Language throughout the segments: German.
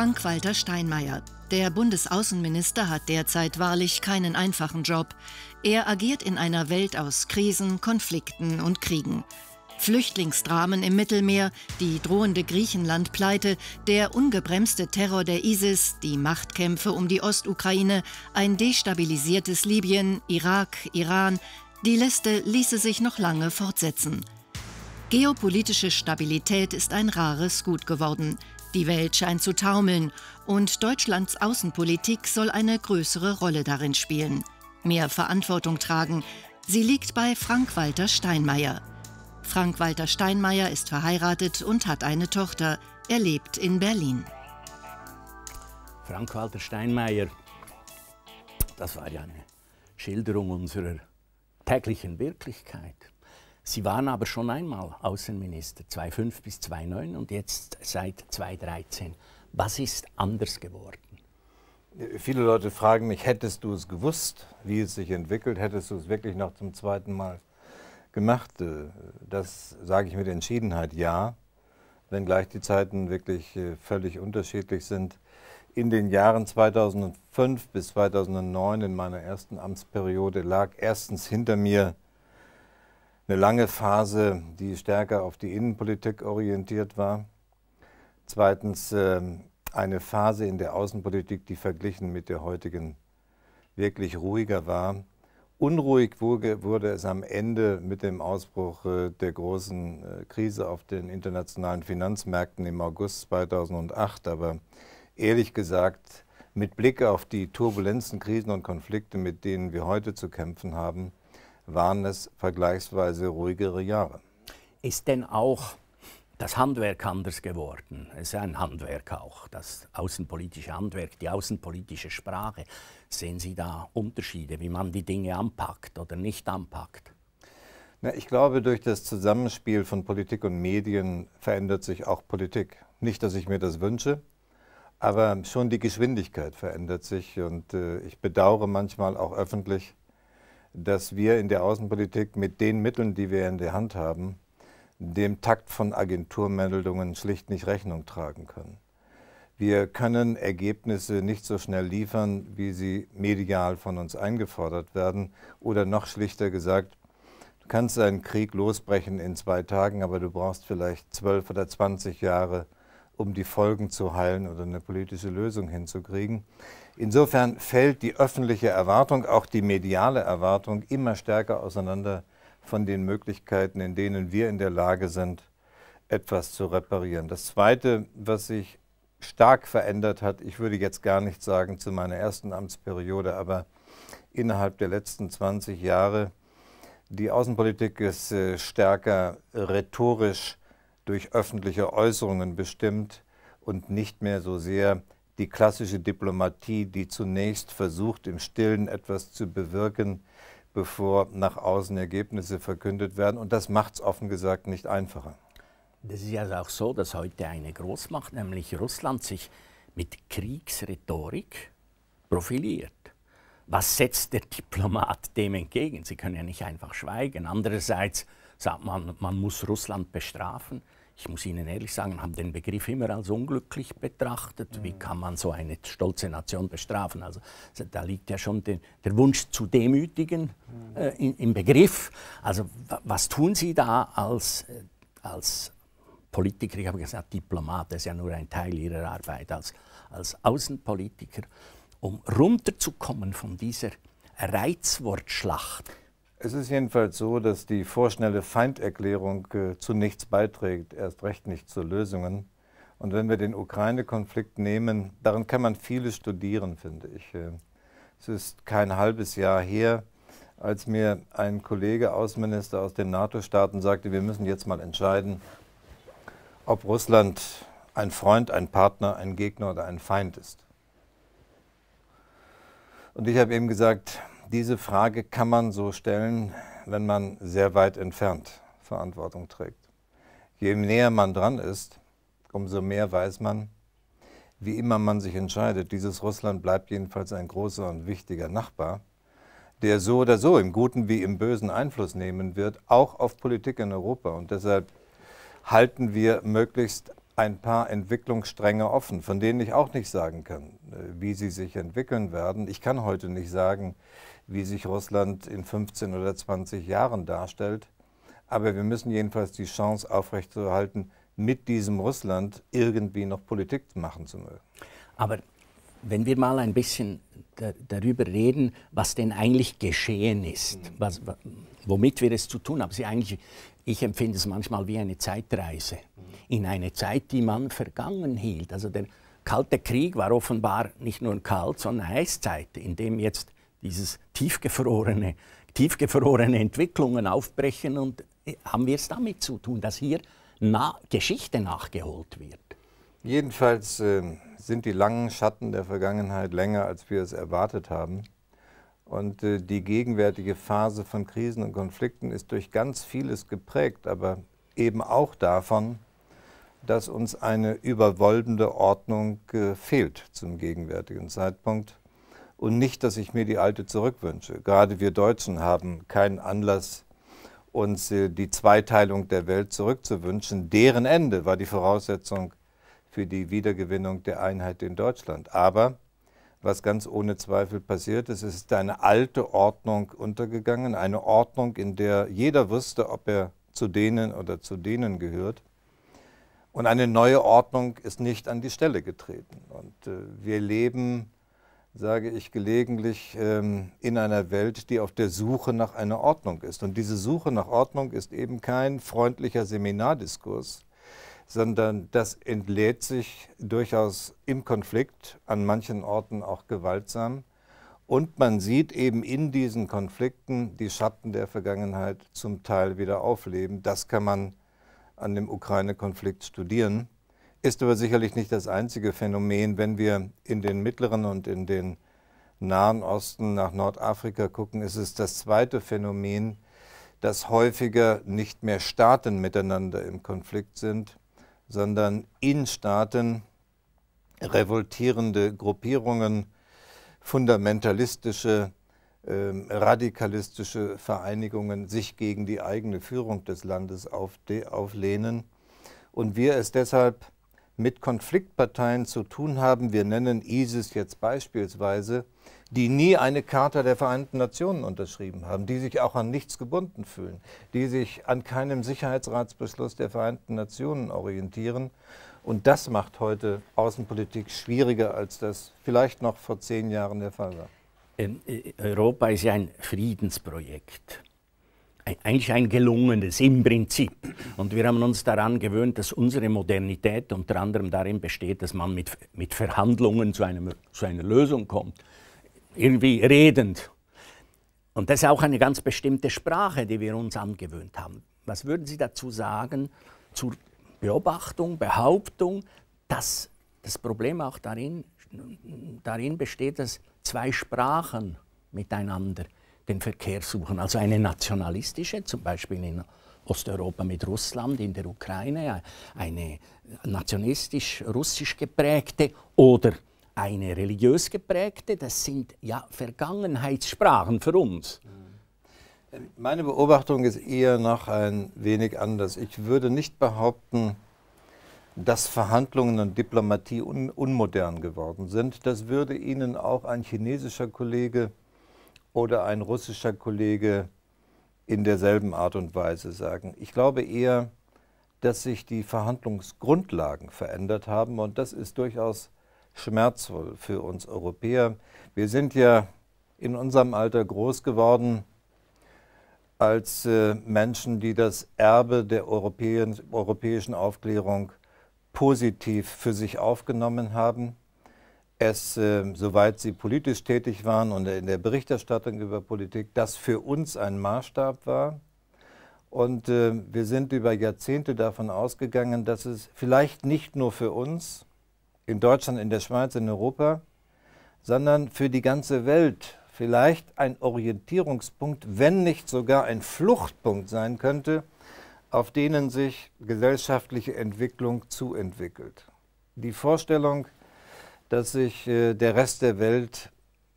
Frank-Walter Steinmeier. Der Bundesaußenminister hat derzeit wahrlich keinen einfachen Job. Er agiert in einer Welt aus Krisen, Konflikten und Kriegen. Flüchtlingsdramen im Mittelmeer, die drohende Griechenland-Pleite, der ungebremste Terror der ISIS, die Machtkämpfe um die Ostukraine, ein destabilisiertes Libyen, Irak, Iran, die Liste ließe sich noch lange fortsetzen. Geopolitische Stabilität ist ein rares Gut geworden. Die Welt scheint zu taumeln und Deutschlands Außenpolitik soll eine größere Rolle darin spielen, mehr Verantwortung tragen. Sie liegt bei Frank-Walter Steinmeier. Frank-Walter Steinmeier ist verheiratet und hat eine Tochter. Er lebt in Berlin. Frank-Walter Steinmeier, das war ja eine Schilderung unserer täglichen Wirklichkeit. Sie waren aber schon einmal Außenminister, 2005 bis 2009 und jetzt seit 2013. Was ist anders geworden? Viele Leute fragen mich, hättest du es gewusst, wie es sich entwickelt, hättest du es wirklich noch zum zweiten Mal gemacht? Äh, das sage ich mit Entschiedenheit ja, wenngleich die Zeiten wirklich äh, völlig unterschiedlich sind. In den Jahren 2005 bis 2009, in meiner ersten Amtsperiode, lag erstens hinter mir eine lange Phase, die stärker auf die Innenpolitik orientiert war. Zweitens ähm, eine Phase in der Außenpolitik, die verglichen mit der heutigen wirklich ruhiger war. Unruhig wurde es am Ende mit dem Ausbruch äh, der großen äh, Krise auf den internationalen Finanzmärkten im August 2008. Aber ehrlich gesagt, mit Blick auf die Turbulenzen, Krisen und Konflikte, mit denen wir heute zu kämpfen haben, waren es vergleichsweise ruhigere Jahre. Ist denn auch das Handwerk anders geworden? Es ist ein Handwerk auch, das außenpolitische Handwerk, die außenpolitische Sprache. Sehen Sie da Unterschiede, wie man die Dinge anpackt oder nicht anpackt? Na, ich glaube, durch das Zusammenspiel von Politik und Medien verändert sich auch Politik. Nicht, dass ich mir das wünsche, aber schon die Geschwindigkeit verändert sich. Und äh, ich bedauere manchmal auch öffentlich, dass wir in der Außenpolitik mit den Mitteln, die wir in der Hand haben, dem Takt von Agenturmeldungen schlicht nicht Rechnung tragen können. Wir können Ergebnisse nicht so schnell liefern, wie sie medial von uns eingefordert werden. Oder noch schlichter gesagt, du kannst einen Krieg losbrechen in zwei Tagen, aber du brauchst vielleicht zwölf oder zwanzig Jahre, um die Folgen zu heilen oder eine politische Lösung hinzukriegen. Insofern fällt die öffentliche Erwartung, auch die mediale Erwartung, immer stärker auseinander von den Möglichkeiten, in denen wir in der Lage sind, etwas zu reparieren. Das Zweite, was sich stark verändert hat, ich würde jetzt gar nicht sagen zu meiner ersten Amtsperiode, aber innerhalb der letzten 20 Jahre, die Außenpolitik ist äh, stärker rhetorisch durch öffentliche Äußerungen bestimmt und nicht mehr so sehr die klassische Diplomatie, die zunächst versucht, im Stillen etwas zu bewirken, bevor nach außen Ergebnisse verkündet werden. Und das macht es offen gesagt nicht einfacher. Das ist ja also auch so, dass heute eine Großmacht, nämlich Russland, sich mit Kriegsrhetorik profiliert. Was setzt der Diplomat dem entgegen? Sie können ja nicht einfach schweigen. Andererseits sagt man, man muss Russland bestrafen ich muss Ihnen ehrlich sagen, haben den Begriff immer als unglücklich betrachtet. Mhm. Wie kann man so eine stolze Nation bestrafen? Also da liegt ja schon den, der Wunsch zu demütigen äh, in, im Begriff. Also was tun Sie da als, äh, als Politiker? Ich habe gesagt, Diplomat, das ist ja nur ein Teil Ihrer Arbeit als, als Außenpolitiker, um runterzukommen von dieser Reizwortschlacht. Es ist jedenfalls so, dass die vorschnelle Feinderklärung äh, zu nichts beiträgt, erst recht nicht zu Lösungen. Und wenn wir den Ukraine-Konflikt nehmen, daran kann man vieles studieren, finde ich. Äh, es ist kein halbes Jahr her, als mir ein Kollege Außenminister aus den NATO-Staaten sagte, wir müssen jetzt mal entscheiden, ob Russland ein Freund, ein Partner, ein Gegner oder ein Feind ist. Und ich habe eben gesagt, diese Frage kann man so stellen, wenn man sehr weit entfernt Verantwortung trägt. Je näher man dran ist, umso mehr weiß man, wie immer man sich entscheidet, dieses Russland bleibt jedenfalls ein großer und wichtiger Nachbar, der so oder so im Guten wie im Bösen Einfluss nehmen wird, auch auf Politik in Europa. Und deshalb halten wir möglichst ein paar Entwicklungsstränge offen, von denen ich auch nicht sagen kann, äh, wie sie sich entwickeln werden. Ich kann heute nicht sagen, wie sich Russland in 15 oder 20 Jahren darstellt. Aber wir müssen jedenfalls die Chance aufrechtzuerhalten, mit diesem Russland irgendwie noch Politik machen zu mögen. Aber wenn wir mal ein bisschen darüber reden, was denn eigentlich geschehen ist, mhm. was, womit wir es zu tun haben. Sie eigentlich, ich empfinde es manchmal wie eine Zeitreise mhm. in eine Zeit, die man vergangen hielt. Also der Kalte Krieg war offenbar nicht nur ein Kalt, sondern eine Eiszeit, in dem jetzt dieses tiefgefrorene, tiefgefrorene Entwicklungen aufbrechen und äh, haben wir es damit zu tun, dass hier na Geschichte nachgeholt wird. Jedenfalls äh, sind die langen Schatten der Vergangenheit länger, als wir es erwartet haben. Und äh, die gegenwärtige Phase von Krisen und Konflikten ist durch ganz vieles geprägt, aber eben auch davon, dass uns eine überwoldende Ordnung äh, fehlt zum gegenwärtigen Zeitpunkt und nicht, dass ich mir die alte zurückwünsche. Gerade wir Deutschen haben keinen Anlass, uns äh, die Zweiteilung der Welt zurückzuwünschen. Deren Ende war die Voraussetzung für die Wiedergewinnung der Einheit in Deutschland. Aber was ganz ohne Zweifel passiert ist, ist eine alte Ordnung untergegangen, eine Ordnung, in der jeder wusste, ob er zu denen oder zu denen gehört. Und eine neue Ordnung ist nicht an die Stelle getreten. Und äh, wir leben sage ich gelegentlich, ähm, in einer Welt, die auf der Suche nach einer Ordnung ist. Und diese Suche nach Ordnung ist eben kein freundlicher Seminardiskurs, sondern das entlädt sich durchaus im Konflikt, an manchen Orten auch gewaltsam. Und man sieht eben in diesen Konflikten die Schatten der Vergangenheit zum Teil wieder aufleben. Das kann man an dem Ukraine-Konflikt studieren. Ist aber sicherlich nicht das einzige Phänomen. Wenn wir in den mittleren und in den Nahen Osten nach Nordafrika gucken, ist es das zweite Phänomen, dass häufiger nicht mehr Staaten miteinander im Konflikt sind, sondern in Staaten revoltierende Gruppierungen, fundamentalistische, äh, radikalistische Vereinigungen sich gegen die eigene Führung des Landes auf auflehnen. Und wir es deshalb mit Konfliktparteien zu tun haben, wir nennen ISIS jetzt beispielsweise, die nie eine Charta der Vereinten Nationen unterschrieben haben, die sich auch an nichts gebunden fühlen, die sich an keinem Sicherheitsratsbeschluss der Vereinten Nationen orientieren. Und das macht heute Außenpolitik schwieriger, als das vielleicht noch vor zehn Jahren der Fall war. Ähm, äh, Europa ist ja ein Friedensprojekt eigentlich ein gelungenes im Prinzip. Und wir haben uns daran gewöhnt, dass unsere Modernität unter anderem darin besteht, dass man mit, mit Verhandlungen zu, einem, zu einer Lösung kommt. Irgendwie redend. Und das ist auch eine ganz bestimmte Sprache, die wir uns angewöhnt haben. Was würden Sie dazu sagen, zur Beobachtung, Behauptung, dass das Problem auch darin, darin besteht, dass zwei Sprachen miteinander den Verkehr suchen. Also eine nationalistische, zum Beispiel in Osteuropa mit Russland, in der Ukraine, äh, eine nationalistisch-russisch geprägte oder eine religiös geprägte, das sind ja Vergangenheitssprachen für uns. Äh, meine Beobachtung ist eher noch ein wenig anders. Ich würde nicht behaupten, dass Verhandlungen und Diplomatie un unmodern geworden sind. Das würde Ihnen auch ein chinesischer Kollege oder ein russischer Kollege in derselben Art und Weise sagen. Ich glaube eher, dass sich die Verhandlungsgrundlagen verändert haben und das ist durchaus schmerzvoll für uns Europäer. Wir sind ja in unserem Alter groß geworden als äh, Menschen, die das Erbe der europäischen Aufklärung positiv für sich aufgenommen haben es, äh, soweit Sie politisch tätig waren und in der Berichterstattung über Politik, das für uns ein Maßstab war. Und äh, wir sind über Jahrzehnte davon ausgegangen, dass es vielleicht nicht nur für uns, in Deutschland, in der Schweiz, in Europa, sondern für die ganze Welt vielleicht ein Orientierungspunkt, wenn nicht sogar ein Fluchtpunkt sein könnte, auf denen sich gesellschaftliche Entwicklung zuentwickelt. Die Vorstellung, dass sich äh, der Rest der Welt,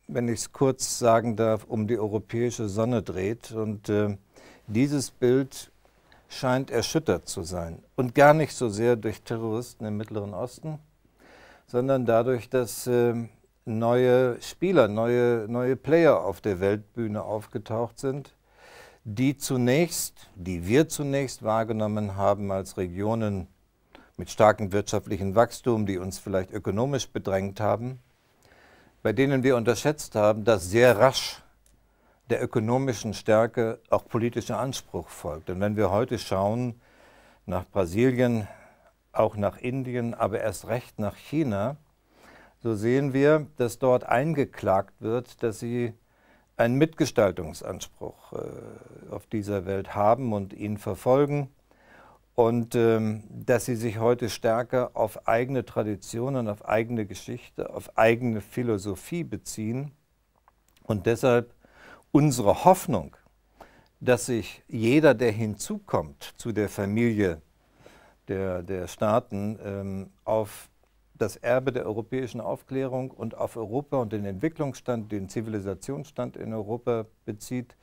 wenn ich es kurz sagen darf, um die europäische Sonne dreht. Und äh, dieses Bild scheint erschüttert zu sein. Und gar nicht so sehr durch Terroristen im Mittleren Osten, sondern dadurch, dass äh, neue Spieler, neue, neue Player auf der Weltbühne aufgetaucht sind, die zunächst, die wir zunächst wahrgenommen haben als Regionen mit starkem wirtschaftlichen Wachstum, die uns vielleicht ökonomisch bedrängt haben, bei denen wir unterschätzt haben, dass sehr rasch der ökonomischen Stärke auch politischer Anspruch folgt. Und wenn wir heute schauen nach Brasilien, auch nach Indien, aber erst recht nach China, so sehen wir, dass dort eingeklagt wird, dass sie einen Mitgestaltungsanspruch äh, auf dieser Welt haben und ihn verfolgen und ähm, dass sie sich heute stärker auf eigene Traditionen, auf eigene Geschichte, auf eigene Philosophie beziehen. Und deshalb unsere Hoffnung, dass sich jeder, der hinzukommt zu der Familie der, der Staaten, ähm, auf das Erbe der europäischen Aufklärung und auf Europa und den Entwicklungsstand, den Zivilisationsstand in Europa bezieht,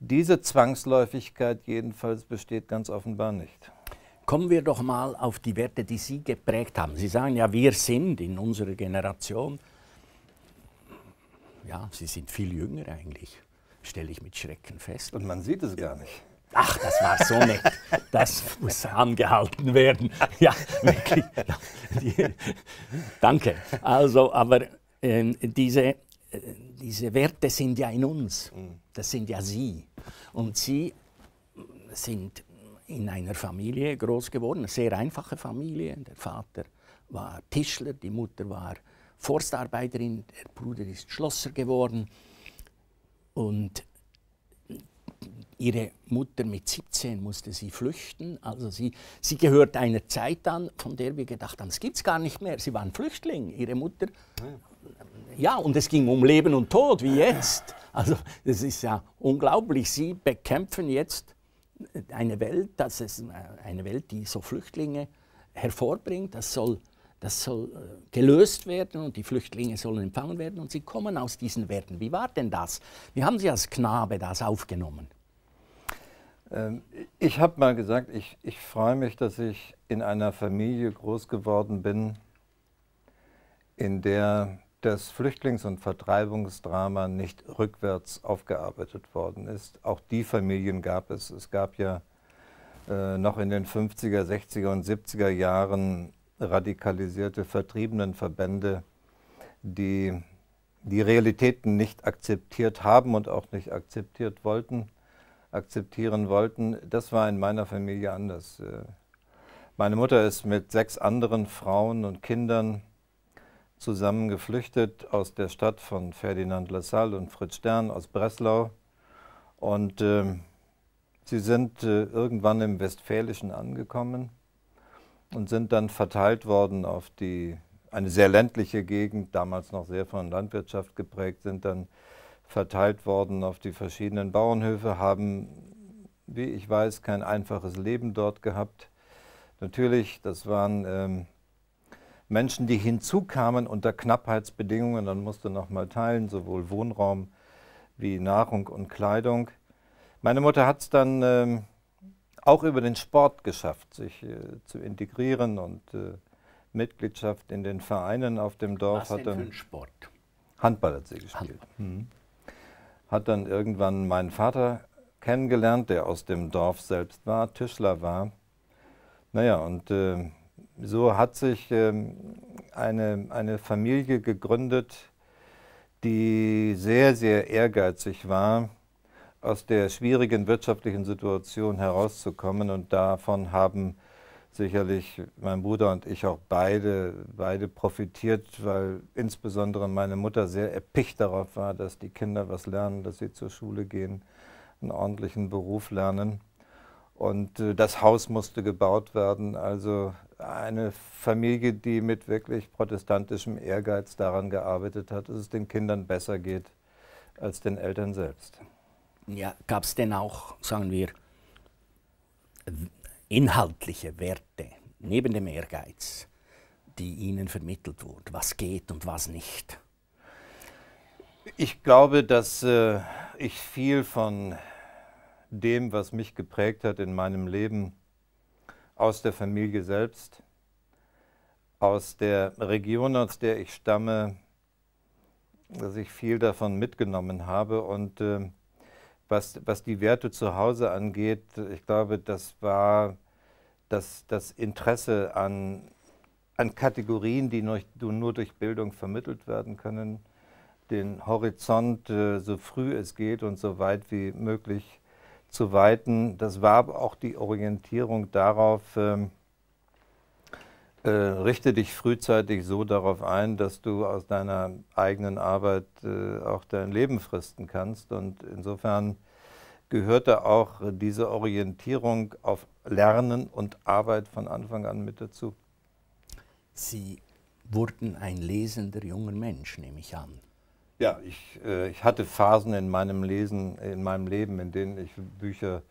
diese Zwangsläufigkeit jedenfalls besteht ganz offenbar nicht. Kommen wir doch mal auf die Werte, die Sie geprägt haben. Sie sagen ja, wir sind in unserer Generation, ja, Sie sind viel jünger eigentlich, stelle ich mit Schrecken fest. Und man sieht es gar nicht. Ach, das war so nett. Das muss angehalten werden. Ja, wirklich. Danke. Also, aber äh, diese, äh, diese Werte sind ja in uns. Mhm. Das sind ja Sie. Und Sie sind in einer Familie groß geworden, eine sehr einfache Familie. Der Vater war Tischler, die Mutter war Forstarbeiterin, der Bruder ist Schlosser geworden. Und ihre Mutter mit 17 musste sie flüchten. Also sie, sie gehört einer Zeit an, von der wir gedacht haben, es gibt es gar nicht mehr. Sie waren Flüchtling. Ihre Mutter, ja, und es ging um Leben und Tod, wie jetzt. Also das ist ja unglaublich. Sie bekämpfen jetzt eine Welt, das ist äh, eine Welt, die so Flüchtlinge hervorbringt, das soll, das soll äh, gelöst werden und die Flüchtlinge sollen empfangen werden und sie kommen aus diesen Werten. Wie war denn das? Wie haben Sie als Knabe das aufgenommen? Ähm, ich habe mal gesagt, ich, ich freue mich, dass ich in einer Familie groß geworden bin, in der das Flüchtlings- und Vertreibungsdrama nicht rückwärts aufgearbeitet worden ist. Auch die Familien gab es. Es gab ja äh, noch in den 50er, 60er und 70er Jahren radikalisierte Vertriebenenverbände, die die Realitäten nicht akzeptiert haben und auch nicht akzeptiert wollten, akzeptieren wollten. Das war in meiner Familie anders. Äh, meine Mutter ist mit sechs anderen Frauen und Kindern zusammen geflüchtet aus der Stadt von Ferdinand Lassalle und Fritz Stern aus Breslau. Und äh, sie sind äh, irgendwann im Westfälischen angekommen und sind dann verteilt worden auf die, eine sehr ländliche Gegend, damals noch sehr von Landwirtschaft geprägt, sind dann verteilt worden auf die verschiedenen Bauernhöfe, haben, wie ich weiß, kein einfaches Leben dort gehabt. Natürlich, das waren ähm, Menschen, die hinzukamen unter Knappheitsbedingungen, dann musste nochmal teilen, sowohl Wohnraum wie Nahrung und Kleidung. Meine Mutter hat es dann äh, auch über den Sport geschafft, sich äh, zu integrieren und äh, Mitgliedschaft in den Vereinen auf dem Dorf Was hatte. Denn für Sport? Handball hat sie gespielt. Hm. Hat dann irgendwann meinen Vater kennengelernt, der aus dem Dorf selbst war, Tischler war. Naja, und ähm, so hat sich ähm, eine, eine Familie gegründet, die sehr, sehr ehrgeizig war, aus der schwierigen wirtschaftlichen Situation herauszukommen. Und davon haben sicherlich mein Bruder und ich auch beide, beide profitiert, weil insbesondere meine Mutter sehr erpicht darauf war, dass die Kinder was lernen, dass sie zur Schule gehen, einen ordentlichen Beruf lernen. Und äh, das Haus musste gebaut werden, also eine Familie, die mit wirklich protestantischem Ehrgeiz daran gearbeitet hat, dass es den Kindern besser geht als den Eltern selbst. Ja, gab es denn auch, sagen wir, inhaltliche Werte neben dem Ehrgeiz, die Ihnen vermittelt wurden, was geht und was nicht? Ich glaube, dass äh, ich viel von dem, was mich geprägt hat in meinem Leben, aus der Familie selbst, aus der Region, aus der ich stamme, dass ich viel davon mitgenommen habe. Und äh, was, was die Werte zu Hause angeht, ich glaube, das war das, das Interesse an, an Kategorien, die nur, nur durch Bildung vermittelt werden können, den Horizont äh, so früh es geht und so weit wie möglich zu weiten. Das war auch die Orientierung darauf, ähm, äh, richte dich frühzeitig so darauf ein, dass du aus deiner eigenen Arbeit äh, auch dein Leben fristen kannst. Und insofern gehörte auch diese Orientierung auf Lernen und Arbeit von Anfang an mit dazu. Sie wurden ein lesender junger Mensch, nehme ich an. Ja, ich, äh, ich hatte Phasen in meinem Lesen, in meinem Leben, in denen ich Bücher,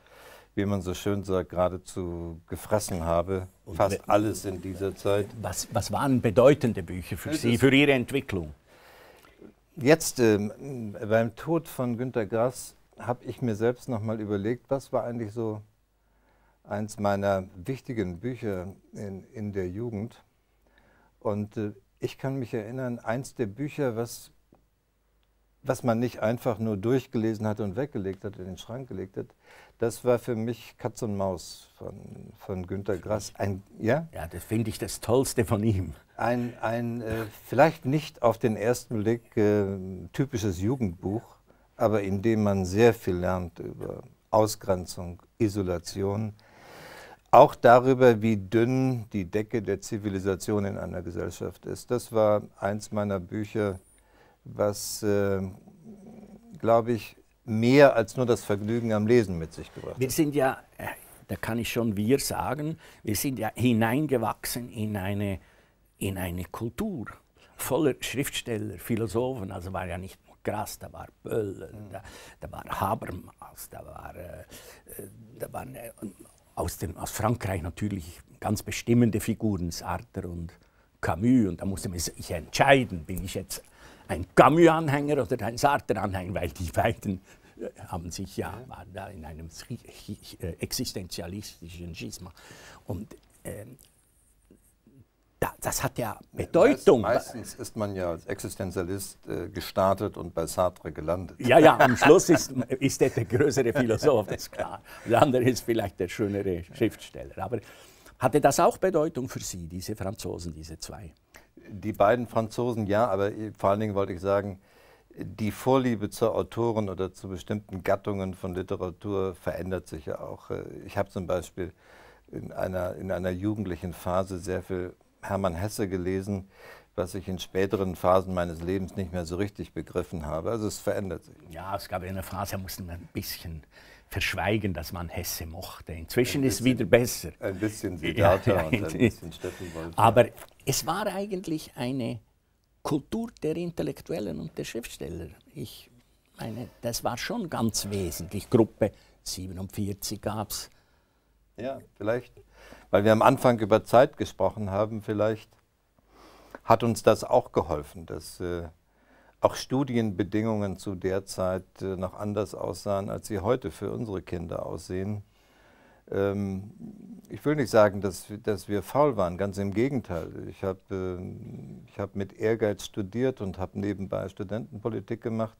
wie man so schön sagt, geradezu gefressen habe. Und Fast alles in dieser Zeit. Was, was waren bedeutende Bücher für es Sie, für Ihre Entwicklung? Jetzt äh, beim Tod von Günter Grass habe ich mir selbst nochmal überlegt, was war eigentlich so eins meiner wichtigen Bücher in, in der Jugend. Und äh, ich kann mich erinnern, eins der Bücher, was was man nicht einfach nur durchgelesen hat und weggelegt hat, in den Schrank gelegt hat, das war für mich Katz und Maus von, von Günter Grass. Ein, ja? ja, das finde ich das Tollste von ihm. Ein, ein äh, vielleicht nicht auf den ersten Blick äh, typisches Jugendbuch, aber in dem man sehr viel lernt über Ausgrenzung, Isolation, auch darüber, wie dünn die Decke der Zivilisation in einer Gesellschaft ist. Das war eins meiner Bücher, was, äh, glaube ich, mehr als nur das Vergnügen am Lesen mit sich gebracht hat. Wir sind ja, äh, da kann ich schon wir sagen, wir sind ja hineingewachsen in eine, in eine Kultur voller Schriftsteller, Philosophen, also war ja nicht nur Grass, da war Böll, mhm. da, da, war Habermas, da war, äh, äh, da waren äh, aus, dem, aus Frankreich natürlich ganz bestimmende Figuren, Sartre und Camus. Und da musste man sich entscheiden, bin ich jetzt ein Camus-Anhänger oder ein Sartre-Anhänger, weil die beiden äh, haben sich ja, waren da in einem äh, existenzialistischen Schisma. Und ähm, das hat ja Bedeutung. meistens ist man ja als Existenzialist äh, gestartet und bei Sartre gelandet. Ja, ja, am Schluss ist, ist er der größere Philosoph, das ist klar. Der andere ist vielleicht der schönere Schriftsteller. Aber hatte das auch Bedeutung für Sie, diese Franzosen, diese zwei? die beiden Franzosen ja, aber vor allen Dingen wollte ich sagen, die Vorliebe zur Autoren oder zu bestimmten Gattungen von Literatur verändert sich ja auch. Äh, ich habe zum Beispiel in einer, in einer jugendlichen Phase sehr viel Hermann Hesse gelesen, was ich in späteren Phasen meines Lebens nicht mehr so richtig begriffen habe. Also es verändert sich. Ja, es gab ja eine Phase, da mussten wir ein bisschen verschweigen, dass man Hesse mochte. Inzwischen bisschen, ist wieder besser. Ein bisschen Siddhartha ja, und ein bisschen Steffen Wolf. Aber es war eigentlich eine Kultur der Intellektuellen und der Schriftsteller. Ich meine, das war schon ganz wesentlich. Gruppe 47 gab es. Ja, vielleicht, weil wir am Anfang über Zeit gesprochen haben, vielleicht hat uns das auch geholfen, dass äh, auch Studienbedingungen zu der Zeit äh, noch anders aussahen, als sie heute für unsere Kinder aussehen. Ähm, ich will nicht sagen, dass, dass wir faul waren, ganz im Gegenteil. Ich habe ähm, ich hab mit Ehrgeiz studiert und habe nebenbei Studentenpolitik gemacht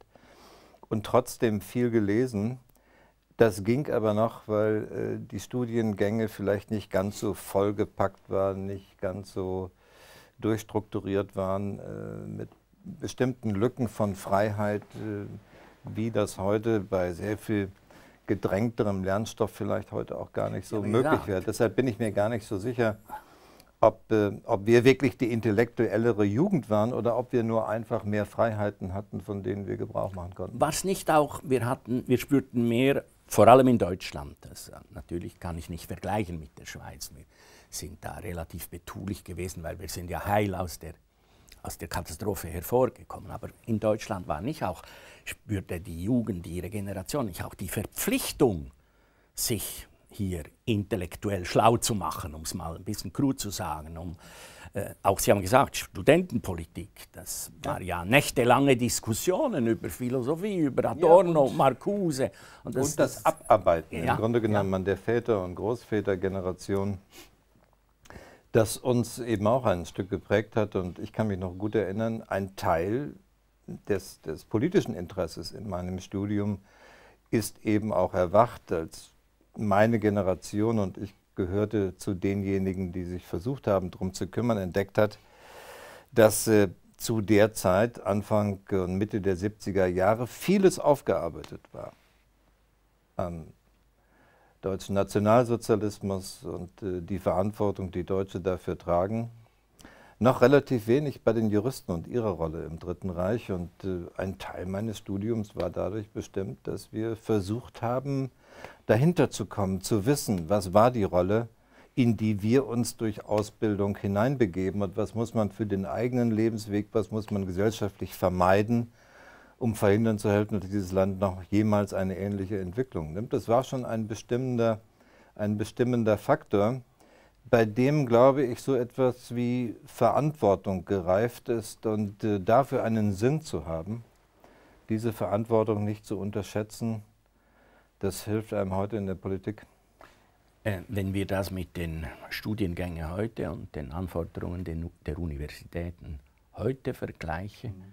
und trotzdem viel gelesen. Das ging aber noch, weil äh, die Studiengänge vielleicht nicht ganz so vollgepackt waren, nicht ganz so durchstrukturiert waren äh, mit bestimmten Lücken von Freiheit, äh, wie das heute bei sehr viel gedrängterem Lernstoff vielleicht heute auch gar nicht so ja, möglich wäre. Deshalb bin ich mir gar nicht so sicher, ob, äh, ob wir wirklich die intellektuellere Jugend waren oder ob wir nur einfach mehr Freiheiten hatten, von denen wir Gebrauch machen konnten. Was nicht auch, wir, hatten, wir spürten mehr, vor allem in Deutschland, das äh, natürlich kann ich nicht vergleichen mit der Schweiz, wir sind da relativ betulich gewesen, weil wir sind ja heil aus der aus der Katastrophe hervorgekommen. Aber in Deutschland war nicht auch, spürte die Jugend, ihre Generation, nicht auch die Verpflichtung, sich hier intellektuell schlau zu machen, um es mal ein bisschen krud zu sagen. Um, äh, auch Sie haben gesagt, Studentenpolitik, das war ja nächtelange Diskussionen über Philosophie, über Adorno, ja, und Marcuse. Und das, und das Abarbeiten ja, im Grunde genommen ja. an der Väter- und Großvätergeneration das uns eben auch ein Stück geprägt hat. Und ich kann mich noch gut erinnern, ein Teil des, des politischen Interesses in meinem Studium ist eben auch erwacht, als meine Generation und ich gehörte zu denjenigen, die sich versucht haben, darum zu kümmern, entdeckt hat, dass äh, zu der Zeit, Anfang und Mitte der 70er Jahre, vieles aufgearbeitet war an deutschen Nationalsozialismus und äh, die Verantwortung, die Deutsche dafür tragen. Noch relativ wenig bei den Juristen und ihrer Rolle im Dritten Reich. Und äh, ein Teil meines Studiums war dadurch bestimmt, dass wir versucht haben, dahinter zu kommen, zu wissen, was war die Rolle, in die wir uns durch Ausbildung hineinbegeben und was muss man für den eigenen Lebensweg, was muss man gesellschaftlich vermeiden, um verhindern zu helfen, dass dieses Land noch jemals eine ähnliche Entwicklung nimmt. Das war schon ein bestimmender, ein bestimmender Faktor, bei dem, glaube ich, so etwas wie Verantwortung gereift ist und äh, dafür einen Sinn zu haben, diese Verantwortung nicht zu unterschätzen, das hilft einem heute in der Politik. Äh, wenn wir das mit den Studiengängen heute und den Anforderungen den, der Universitäten heute vergleichen, mhm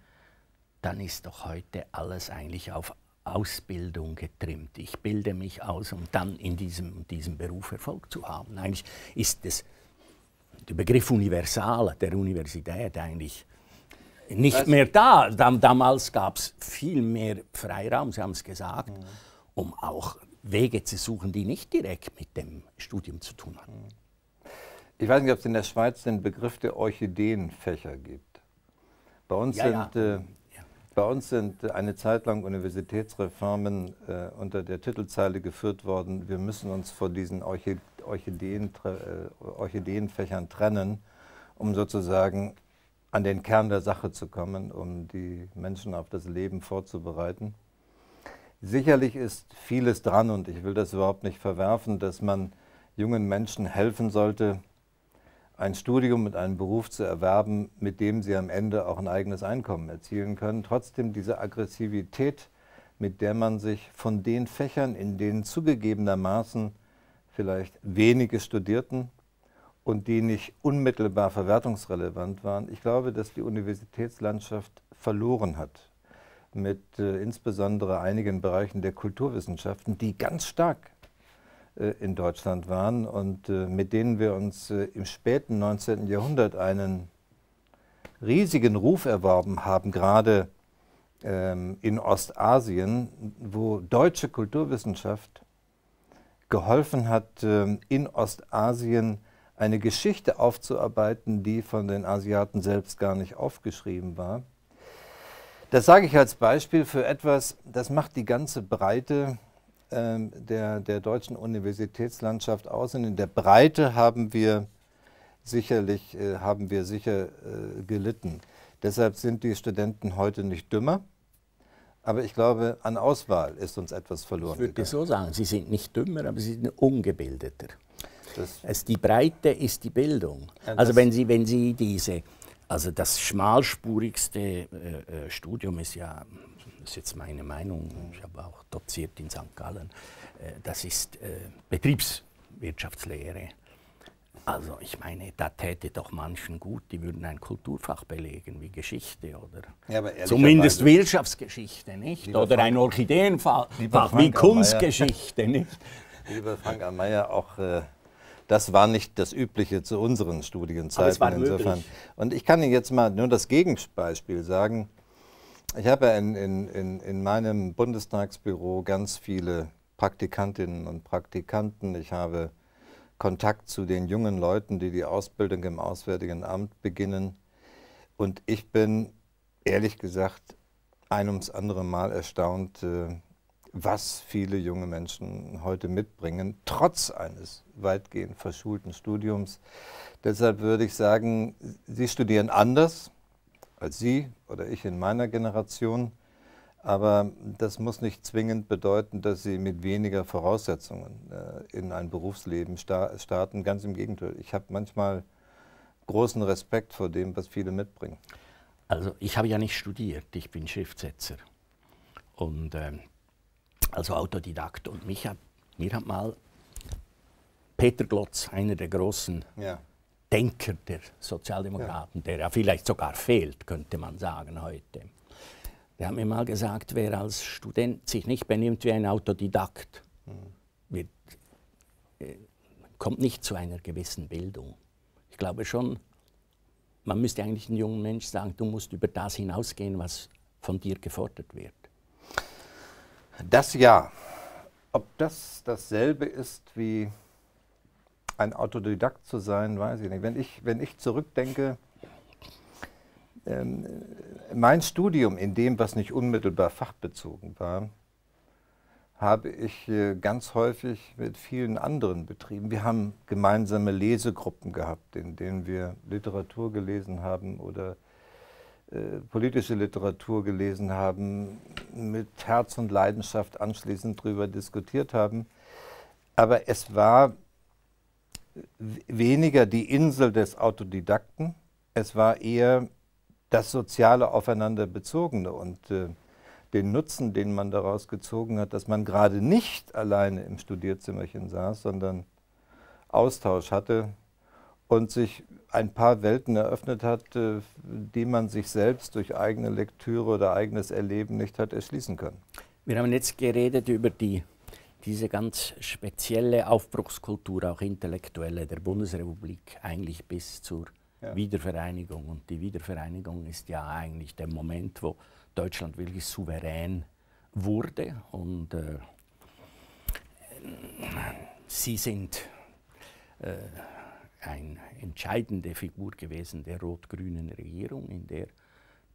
dann ist doch heute alles eigentlich auf Ausbildung getrimmt. Ich bilde mich aus, um dann in diesem, diesem Beruf Erfolg zu haben. Eigentlich ist das, der Begriff Universal der Universität eigentlich nicht mehr da. Dam, damals gab es viel mehr Freiraum, Sie haben es gesagt, mhm. um auch Wege zu suchen, die nicht direkt mit dem Studium zu tun haben. Ich weiß nicht, ob es in der Schweiz den Begriff der Orchideenfächer gibt. Bei uns ja, sind ja. Äh, bei uns sind eine Zeit lang Universitätsreformen äh, unter der Titelzeile geführt worden, wir müssen uns vor diesen Orchideen, äh, Orchideenfächern trennen, um sozusagen an den Kern der Sache zu kommen, um die Menschen auf das Leben vorzubereiten. Sicherlich ist vieles dran und ich will das überhaupt nicht verwerfen, dass man jungen Menschen helfen sollte, ein Studium und einen Beruf zu erwerben, mit dem sie am Ende auch ein eigenes Einkommen erzielen können. Trotzdem diese Aggressivität, mit der man sich von den Fächern, in denen zugegebenermaßen vielleicht wenige studierten und die nicht unmittelbar verwertungsrelevant waren, ich glaube, dass die Universitätslandschaft verloren hat mit äh, insbesondere einigen Bereichen der Kulturwissenschaften, die ganz stark äh, in Deutschland waren und äh, mit denen wir uns äh, im späten 19. Jahrhundert einen riesigen Ruf erworben haben, gerade ähm, in Ostasien, wo deutsche Kulturwissenschaft geholfen hat, ähm, in Ostasien eine Geschichte aufzuarbeiten, die von den Asiaten selbst gar nicht aufgeschrieben war. Das sage ich als Beispiel für etwas, das macht die ganze Breite ähm, der, der deutschen Universitätslandschaft aus. Und in der Breite haben wir sicherlich, äh, haben wir sicher äh, gelitten. Deshalb sind die Studenten heute nicht dümmer. Aber ich glaube, an Auswahl ist uns etwas verloren. Ich würde gegangen. so sagen, sie sind nicht dümmer, aber sie sind ungebildeter. Es, die Breite ist die Bildung. Ja, also wenn Sie, wenn sie diese, also das schmalspurigste äh, äh Studium ist ja das ist jetzt meine Meinung, ich habe auch doziert in St. Gallen, äh, das ist äh, Betriebswirtschaftslehre. Also ich meine, da täte doch manchen gut, die würden ein Kulturfach belegen wie Geschichte oder ja, zumindest Wirtschaftsgeschichte, nicht? Lieber oder Frank, ein Orchideenfach wie Kunstgeschichte, nicht? Lieber Frank Ameyer, auch äh, das war nicht das Übliche zu unseren Studienzeiten insofern. Möglich. Und ich kann Ihnen jetzt mal nur das Gegenbeispiel sagen. Ich habe in, in, in, in meinem Bundestagsbüro ganz viele Praktikantinnen und Praktikanten. Ich habe Kontakt zu den jungen Leuten, die die Ausbildung im Auswärtigen Amt beginnen. Und ich bin ehrlich gesagt ein ums andere Mal erstaunt, äh, was viele junge Menschen heute mitbringen, trotz eines weitgehend verschulten Studiums. Deshalb würde ich sagen, sie studieren anders, als Sie oder ich in meiner Generation. Aber das muss nicht zwingend bedeuten, dass sie mit weniger Voraussetzungen äh, in ein Berufsleben sta starten. Ganz im Gegenteil. Ich habe manchmal großen Respekt vor dem, was viele mitbringen. Also ich habe ja nicht studiert, ich bin Schriftsetzer. Und äh, also Autodidakt. Und mich hat, mir hat mal Peter Glotz, einer der großen ja. Denker der Sozialdemokraten, ja. der ja vielleicht sogar fehlt, könnte man sagen heute. Der hat mir mal gesagt, wer als Student sich nicht benimmt wie ein Autodidakt, mhm. wird, äh, kommt nicht zu einer gewissen Bildung. Ich glaube schon, man müsste eigentlich einem jungen Menschen sagen, du musst über das hinausgehen, was von dir gefordert wird. Das ja. Ob das dasselbe ist wie ein Autodidakt zu sein, weiß ich nicht. Wenn ich, wenn ich zurückdenke, ähm, mein Studium in dem, was nicht unmittelbar fachbezogen war, habe ich äh, ganz häufig mit vielen anderen betrieben. Wir haben gemeinsame Lesegruppen gehabt, in denen wir Literatur gelesen haben oder äh, politische Literatur gelesen haben, mit Herz und Leidenschaft anschließend darüber diskutiert haben. Aber es war weniger die Insel des Autodidakten, es war eher das soziale Aufeinanderbezogene und äh, den Nutzen, den man daraus gezogen hat, dass man gerade nicht alleine im Studierzimmerchen saß, sondern Austausch hatte und sich ein paar Welten eröffnet hat, äh, die man sich selbst durch eigene Lektüre oder eigenes Erleben nicht hat erschließen können. Wir haben jetzt geredet über die diese ganz spezielle Aufbruchskultur, auch intellektuelle, der Bundesrepublik eigentlich bis zur ja. Wiedervereinigung. Und die Wiedervereinigung ist ja eigentlich der Moment, wo Deutschland wirklich souverän wurde. Und äh, Sie sind äh, eine entscheidende Figur gewesen der rot-grünen Regierung, in der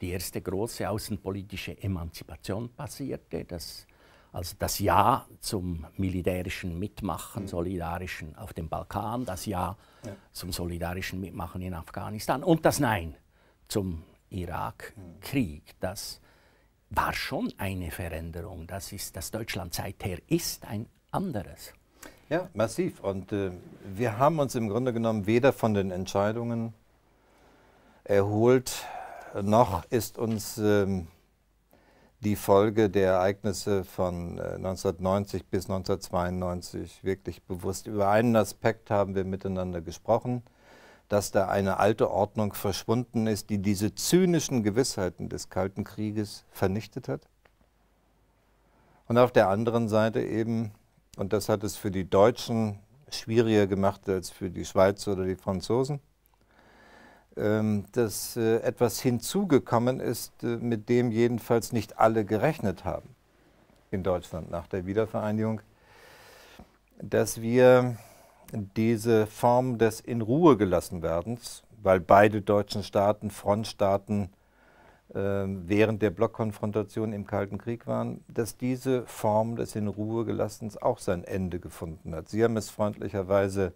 die erste große außenpolitische Emanzipation passierte. Das also das Ja zum militärischen Mitmachen, mhm. solidarischen auf dem Balkan, das ja, ja, zum solidarischen Mitmachen in Afghanistan und das Nein zum Irakkrieg. Mhm. Das war schon eine Veränderung. Das, ist, das Deutschland seither ist ein anderes. Ja, massiv. Und äh, wir haben uns im Grunde genommen weder von den Entscheidungen erholt, noch ist uns ähm, die Folge der Ereignisse von 1990 äh, bis 1992 wirklich bewusst. Über einen Aspekt haben wir miteinander gesprochen, dass da eine alte Ordnung verschwunden ist, die diese zynischen Gewissheiten des Kalten Krieges vernichtet hat. Und auf der anderen Seite eben, und das hat es für die Deutschen schwieriger gemacht als für die Schweizer oder die Franzosen, ähm, dass äh, etwas hinzugekommen ist, äh, mit dem jedenfalls nicht alle gerechnet haben in Deutschland nach der Wiedervereinigung, dass wir diese Form des in Ruhe gelassen werdens, weil beide deutschen Staaten, Frontstaaten ähm, während der Blockkonfrontation im Kalten Krieg waren, dass diese Form des in Ruhe gelassens auch sein Ende gefunden hat. Sie haben es freundlicherweise äh,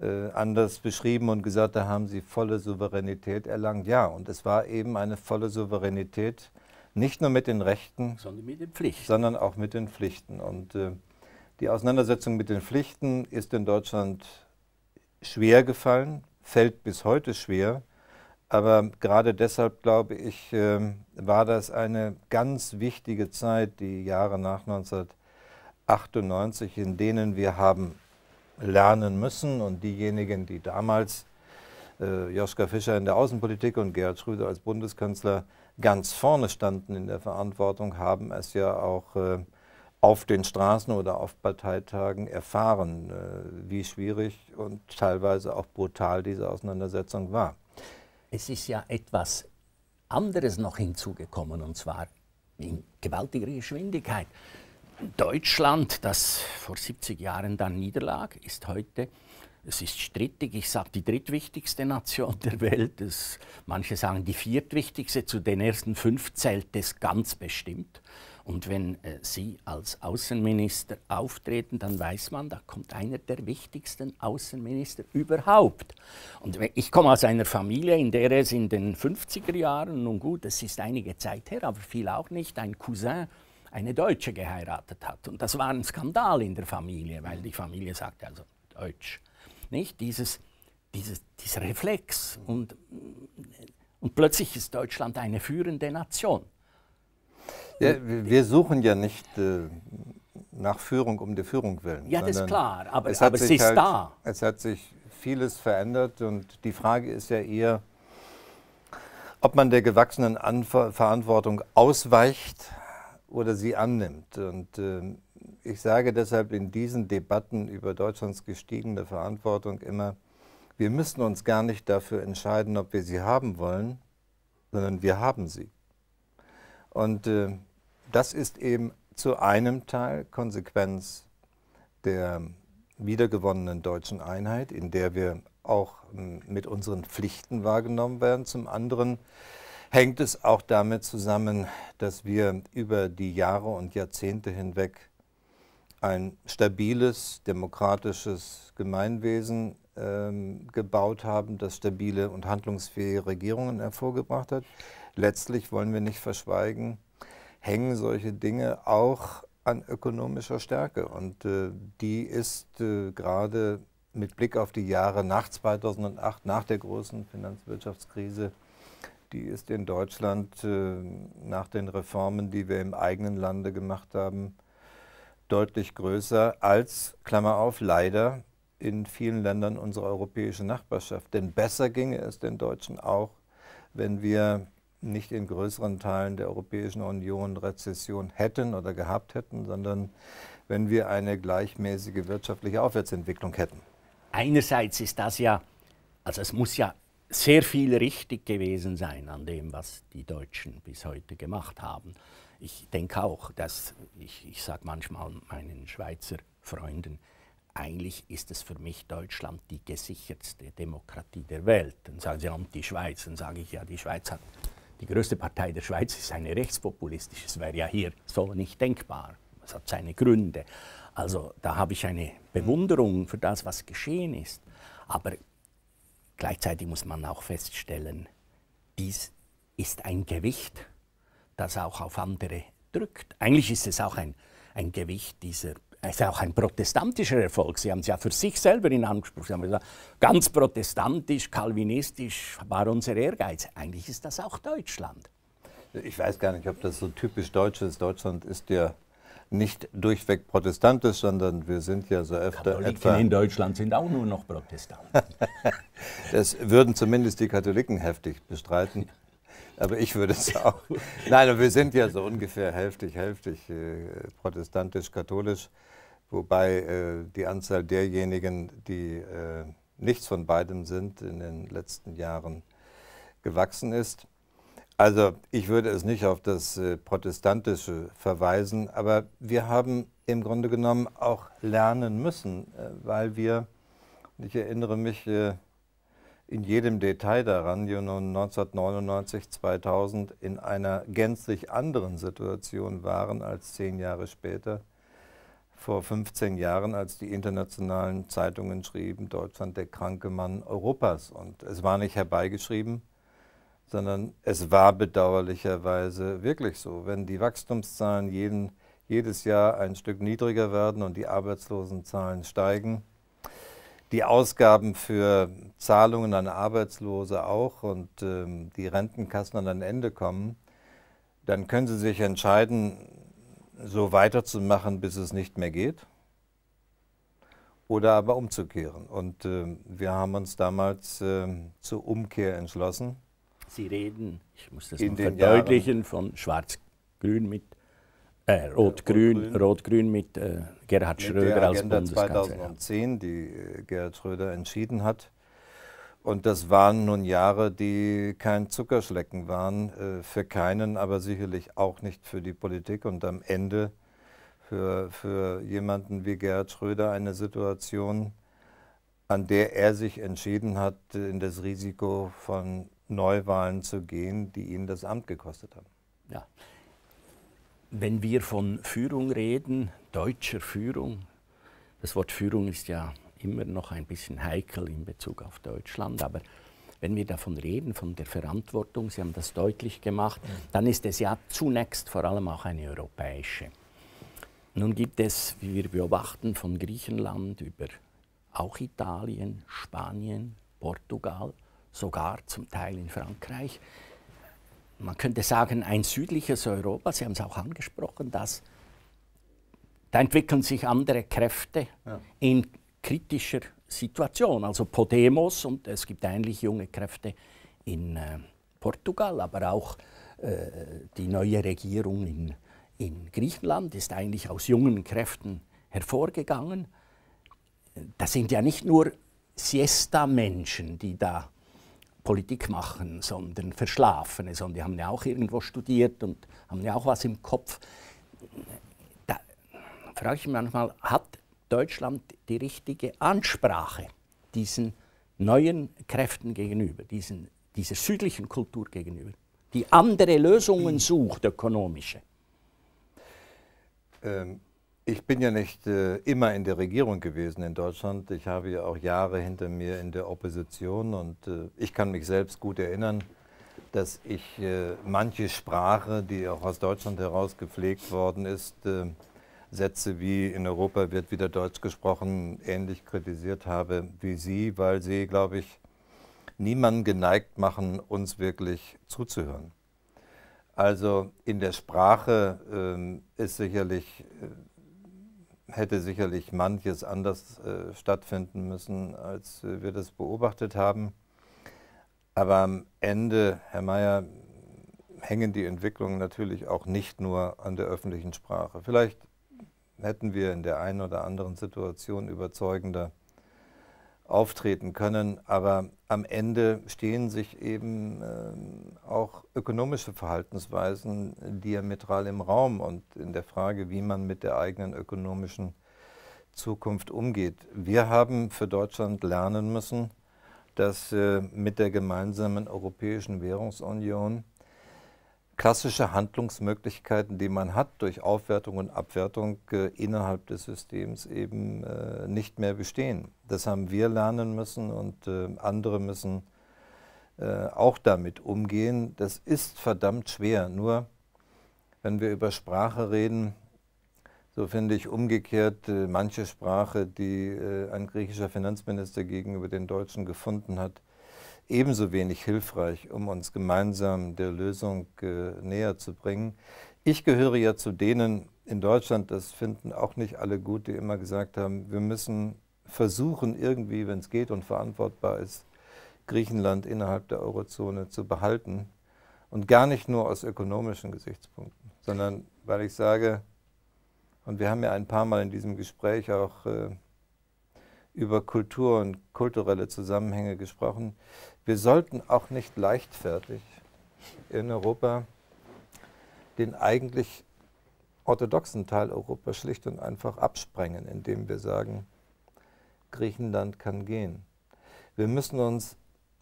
äh, anders beschrieben und gesagt, da haben sie volle Souveränität erlangt. Ja, und es war eben eine volle Souveränität, nicht nur mit den Rechten, sondern mit den Pflichten. Sondern auch mit den Pflichten. Und äh, die Auseinandersetzung mit den Pflichten ist in Deutschland schwer gefallen, fällt bis heute schwer. Aber gerade deshalb, glaube ich, äh, war das eine ganz wichtige Zeit, die Jahre nach 1998, in denen wir haben lernen müssen. Und diejenigen, die damals äh, Joschka Fischer in der Außenpolitik und Gerhard Schröder als Bundeskanzler ganz vorne standen in der Verantwortung, haben es ja auch äh, auf den Straßen oder auf Parteitagen erfahren, äh, wie schwierig und teilweise auch brutal diese Auseinandersetzung war. Es ist ja etwas anderes noch hinzugekommen, und zwar in gewaltiger Geschwindigkeit. Deutschland, das vor 70 Jahren dann niederlag, ist heute, es ist strittig, ich sage die drittwichtigste Nation der Welt, es, manche sagen die viertwichtigste, zu den ersten fünf zählt es ganz bestimmt. Und wenn äh, Sie als Außenminister auftreten, dann weiß man, da kommt einer der wichtigsten Außenminister überhaupt. Und ich komme aus einer Familie, in der es in den 50er Jahren, nun gut, es ist einige Zeit her, aber viel auch nicht, ein Cousin eine Deutsche geheiratet hat. Und das war ein Skandal in der Familie, weil die Familie sagte also Deutsch. Nicht? Dieses, dieses, dieser Reflex. Und, und plötzlich ist Deutschland eine führende Nation. Ja, wir suchen ja nicht äh, nach Führung um der Führung willen. Ja, das ist klar, aber es, aber es ist halt, da. Es hat sich vieles verändert und die Frage ist ja eher, ob man der gewachsenen Anver Verantwortung ausweicht oder sie annimmt. Und äh, ich sage deshalb in diesen Debatten über Deutschlands gestiegene Verantwortung immer, wir müssen uns gar nicht dafür entscheiden, ob wir sie haben wollen, sondern wir haben sie. Und äh, das ist eben zu einem Teil Konsequenz der wiedergewonnenen deutschen Einheit, in der wir auch ähm, mit unseren Pflichten wahrgenommen werden. Zum anderen hängt es auch damit zusammen, dass wir über die Jahre und Jahrzehnte hinweg ein stabiles, demokratisches Gemeinwesen ähm, gebaut haben, das stabile und handlungsfähige Regierungen hervorgebracht hat. Letztlich wollen wir nicht verschweigen, hängen solche Dinge auch an ökonomischer Stärke. Und äh, die ist äh, gerade mit Blick auf die Jahre nach 2008, nach der großen Finanzwirtschaftskrise, die ist in Deutschland äh, nach den Reformen, die wir im eigenen Lande gemacht haben, deutlich größer als, Klammer auf, leider in vielen Ländern unserer europäischen Nachbarschaft. Denn besser ginge es den Deutschen auch, wenn wir nicht in größeren Teilen der Europäischen Union Rezession hätten oder gehabt hätten, sondern wenn wir eine gleichmäßige wirtschaftliche Aufwärtsentwicklung hätten. Einerseits ist das ja, also es muss ja sehr viel richtig gewesen sein an dem, was die Deutschen bis heute gemacht haben. Ich denke auch, dass ich, ich sage manchmal meinen Schweizer Freunden, eigentlich ist es für mich Deutschland die gesichertste Demokratie der Welt. Dann sagen sie, und die schweiz Dann sage ich, ja, die Schweiz hat, die größte Partei der Schweiz ist eine rechtspopulistische. Es wäre ja hier so nicht denkbar. Es hat seine Gründe. Also da habe ich eine Bewunderung für das, was geschehen ist. Aber Gleichzeitig muss man auch feststellen, dies ist ein Gewicht, das auch auf andere drückt. Eigentlich ist es auch ein, ein Gewicht dieser, es ist auch ein protestantischer Erfolg. Sie haben es ja für sich selber in Anspruch. Sie haben gesagt, ganz protestantisch, kalvinistisch war unser Ehrgeiz. Eigentlich ist das auch Deutschland. Ich weiß gar nicht, ob das so typisch deutsch ist. Deutschland ist ja nicht durchweg protestantisch, sondern wir sind ja so öfter Katholiken etwa in Deutschland sind auch nur noch Protestanten. das würden zumindest die Katholiken heftig bestreiten. Aber ich würde es auch. Nein, wir sind ja so ungefähr hälftig, hälftig äh, protestantisch-katholisch, wobei äh, die Anzahl derjenigen, die äh, nichts von beidem sind, in den letzten Jahren gewachsen ist. Also ich würde es nicht auf das äh, Protestantische verweisen, aber wir haben im Grunde genommen auch lernen müssen, äh, weil wir, ich erinnere mich äh, in jedem Detail daran, die 1999, 2000 in einer gänzlich anderen Situation waren als zehn Jahre später, vor 15 Jahren, als die internationalen Zeitungen schrieben, Deutschland der kranke Mann Europas. Und es war nicht herbeigeschrieben sondern es war bedauerlicherweise wirklich so. Wenn die Wachstumszahlen jeden, jedes Jahr ein Stück niedriger werden und die Arbeitslosenzahlen steigen, die Ausgaben für Zahlungen an Arbeitslose auch und ähm, die Rentenkassen an ein Ende kommen, dann können Sie sich entscheiden, so weiterzumachen, bis es nicht mehr geht oder aber umzukehren. Und äh, wir haben uns damals äh, zur Umkehr entschlossen Sie reden, ich muss das noch verdeutlichen, Jahren. von Schwarz-Grün mit äh, Rot-Grün Rot -Grün mit äh, Gerhard mit Schröder als Bundeskanzler. 2010, die äh, Gerhard Schröder entschieden hat. Und das waren nun Jahre, die kein Zuckerschlecken waren, äh, für keinen, aber sicherlich auch nicht für die Politik. Und am Ende für, für jemanden wie Gerhard Schröder eine Situation, an der er sich entschieden hat, äh, in das Risiko von Neuwahlen zu gehen, die ihnen das Amt gekostet haben. Ja. Wenn wir von Führung reden, deutscher Führung, das Wort Führung ist ja immer noch ein bisschen heikel in Bezug auf Deutschland, aber wenn wir davon reden, von der Verantwortung, Sie haben das deutlich gemacht, mhm. dann ist es ja zunächst vor allem auch eine europäische. Nun gibt es, wie wir beobachten, von Griechenland über auch Italien, Spanien, Portugal, sogar zum Teil in Frankreich. Man könnte sagen, ein südliches Europa, Sie haben es auch angesprochen, dass da entwickeln sich andere Kräfte ja. in kritischer Situation. Also Podemos und es gibt eigentlich junge Kräfte in äh, Portugal, aber auch äh, die neue Regierung in, in, Griechenland ist eigentlich aus jungen Kräften hervorgegangen. Äh, das sind ja nicht nur Siesta-Menschen, die da Politik machen, sondern Verschlafene, sondern die haben ja auch irgendwo studiert und haben ja auch was im Kopf. Da frage ich mich manchmal, hat Deutschland die richtige Ansprache diesen neuen Kräften gegenüber, diesen, dieser südlichen Kultur gegenüber, die andere Lösungen sucht, ökonomische? Ähm, ich bin ja nicht äh, immer in der Regierung gewesen in Deutschland. Ich habe ja auch Jahre hinter mir in der Opposition und äh, ich kann mich selbst gut erinnern, dass ich äh, manche Sprache, die auch aus Deutschland heraus gepflegt worden ist, äh, Sätze wie in Europa wird wieder Deutsch gesprochen, ähnlich kritisiert habe wie Sie, weil Sie, glaube ich, niemanden geneigt machen, uns wirklich zuzuhören. Also in der Sprache ähm, ist sicherlich äh, hätte sicherlich manches anders äh, stattfinden müssen, als äh, wir das beobachtet haben. Aber am Ende, Herr Mayer, hängen die Entwicklungen natürlich auch nicht nur an der öffentlichen Sprache. Vielleicht hätten wir in der einen oder anderen Situation überzeugender auftreten können. Aber am Ende stehen sich eben äh, auch ökonomische Verhaltensweisen diametral im Raum und in der Frage, wie man mit der eigenen ökonomischen Zukunft umgeht. Wir haben für Deutschland lernen müssen, dass äh, mit der gemeinsamen Europäischen Währungsunion klassische Handlungsmöglichkeiten, die man hat, durch Aufwertung und Abwertung äh, innerhalb des Systems eben äh, nicht mehr bestehen. Das haben wir lernen müssen und äh, andere müssen äh, auch damit umgehen. Das ist verdammt schwer. Nur wenn wir über Sprache reden, so finde ich umgekehrt äh, manche Sprache, die äh, ein griechischer Finanzminister gegenüber den Deutschen gefunden hat, ebenso wenig hilfreich, um uns gemeinsam der Lösung äh, näher zu bringen. Ich gehöre ja zu denen in Deutschland, das finden auch nicht alle gut, die immer gesagt haben, wir müssen versuchen, irgendwie, wenn es geht und verantwortbar ist, Griechenland innerhalb der Eurozone zu behalten. Und gar nicht nur aus ökonomischen Gesichtspunkten, sondern weil ich sage, und wir haben ja ein paar Mal in diesem Gespräch auch äh, über Kultur und kulturelle Zusammenhänge gesprochen. Wir sollten auch nicht leichtfertig in Europa den eigentlich orthodoxen Teil Europas schlicht und einfach absprengen, indem wir sagen, Griechenland kann gehen. Wir müssen uns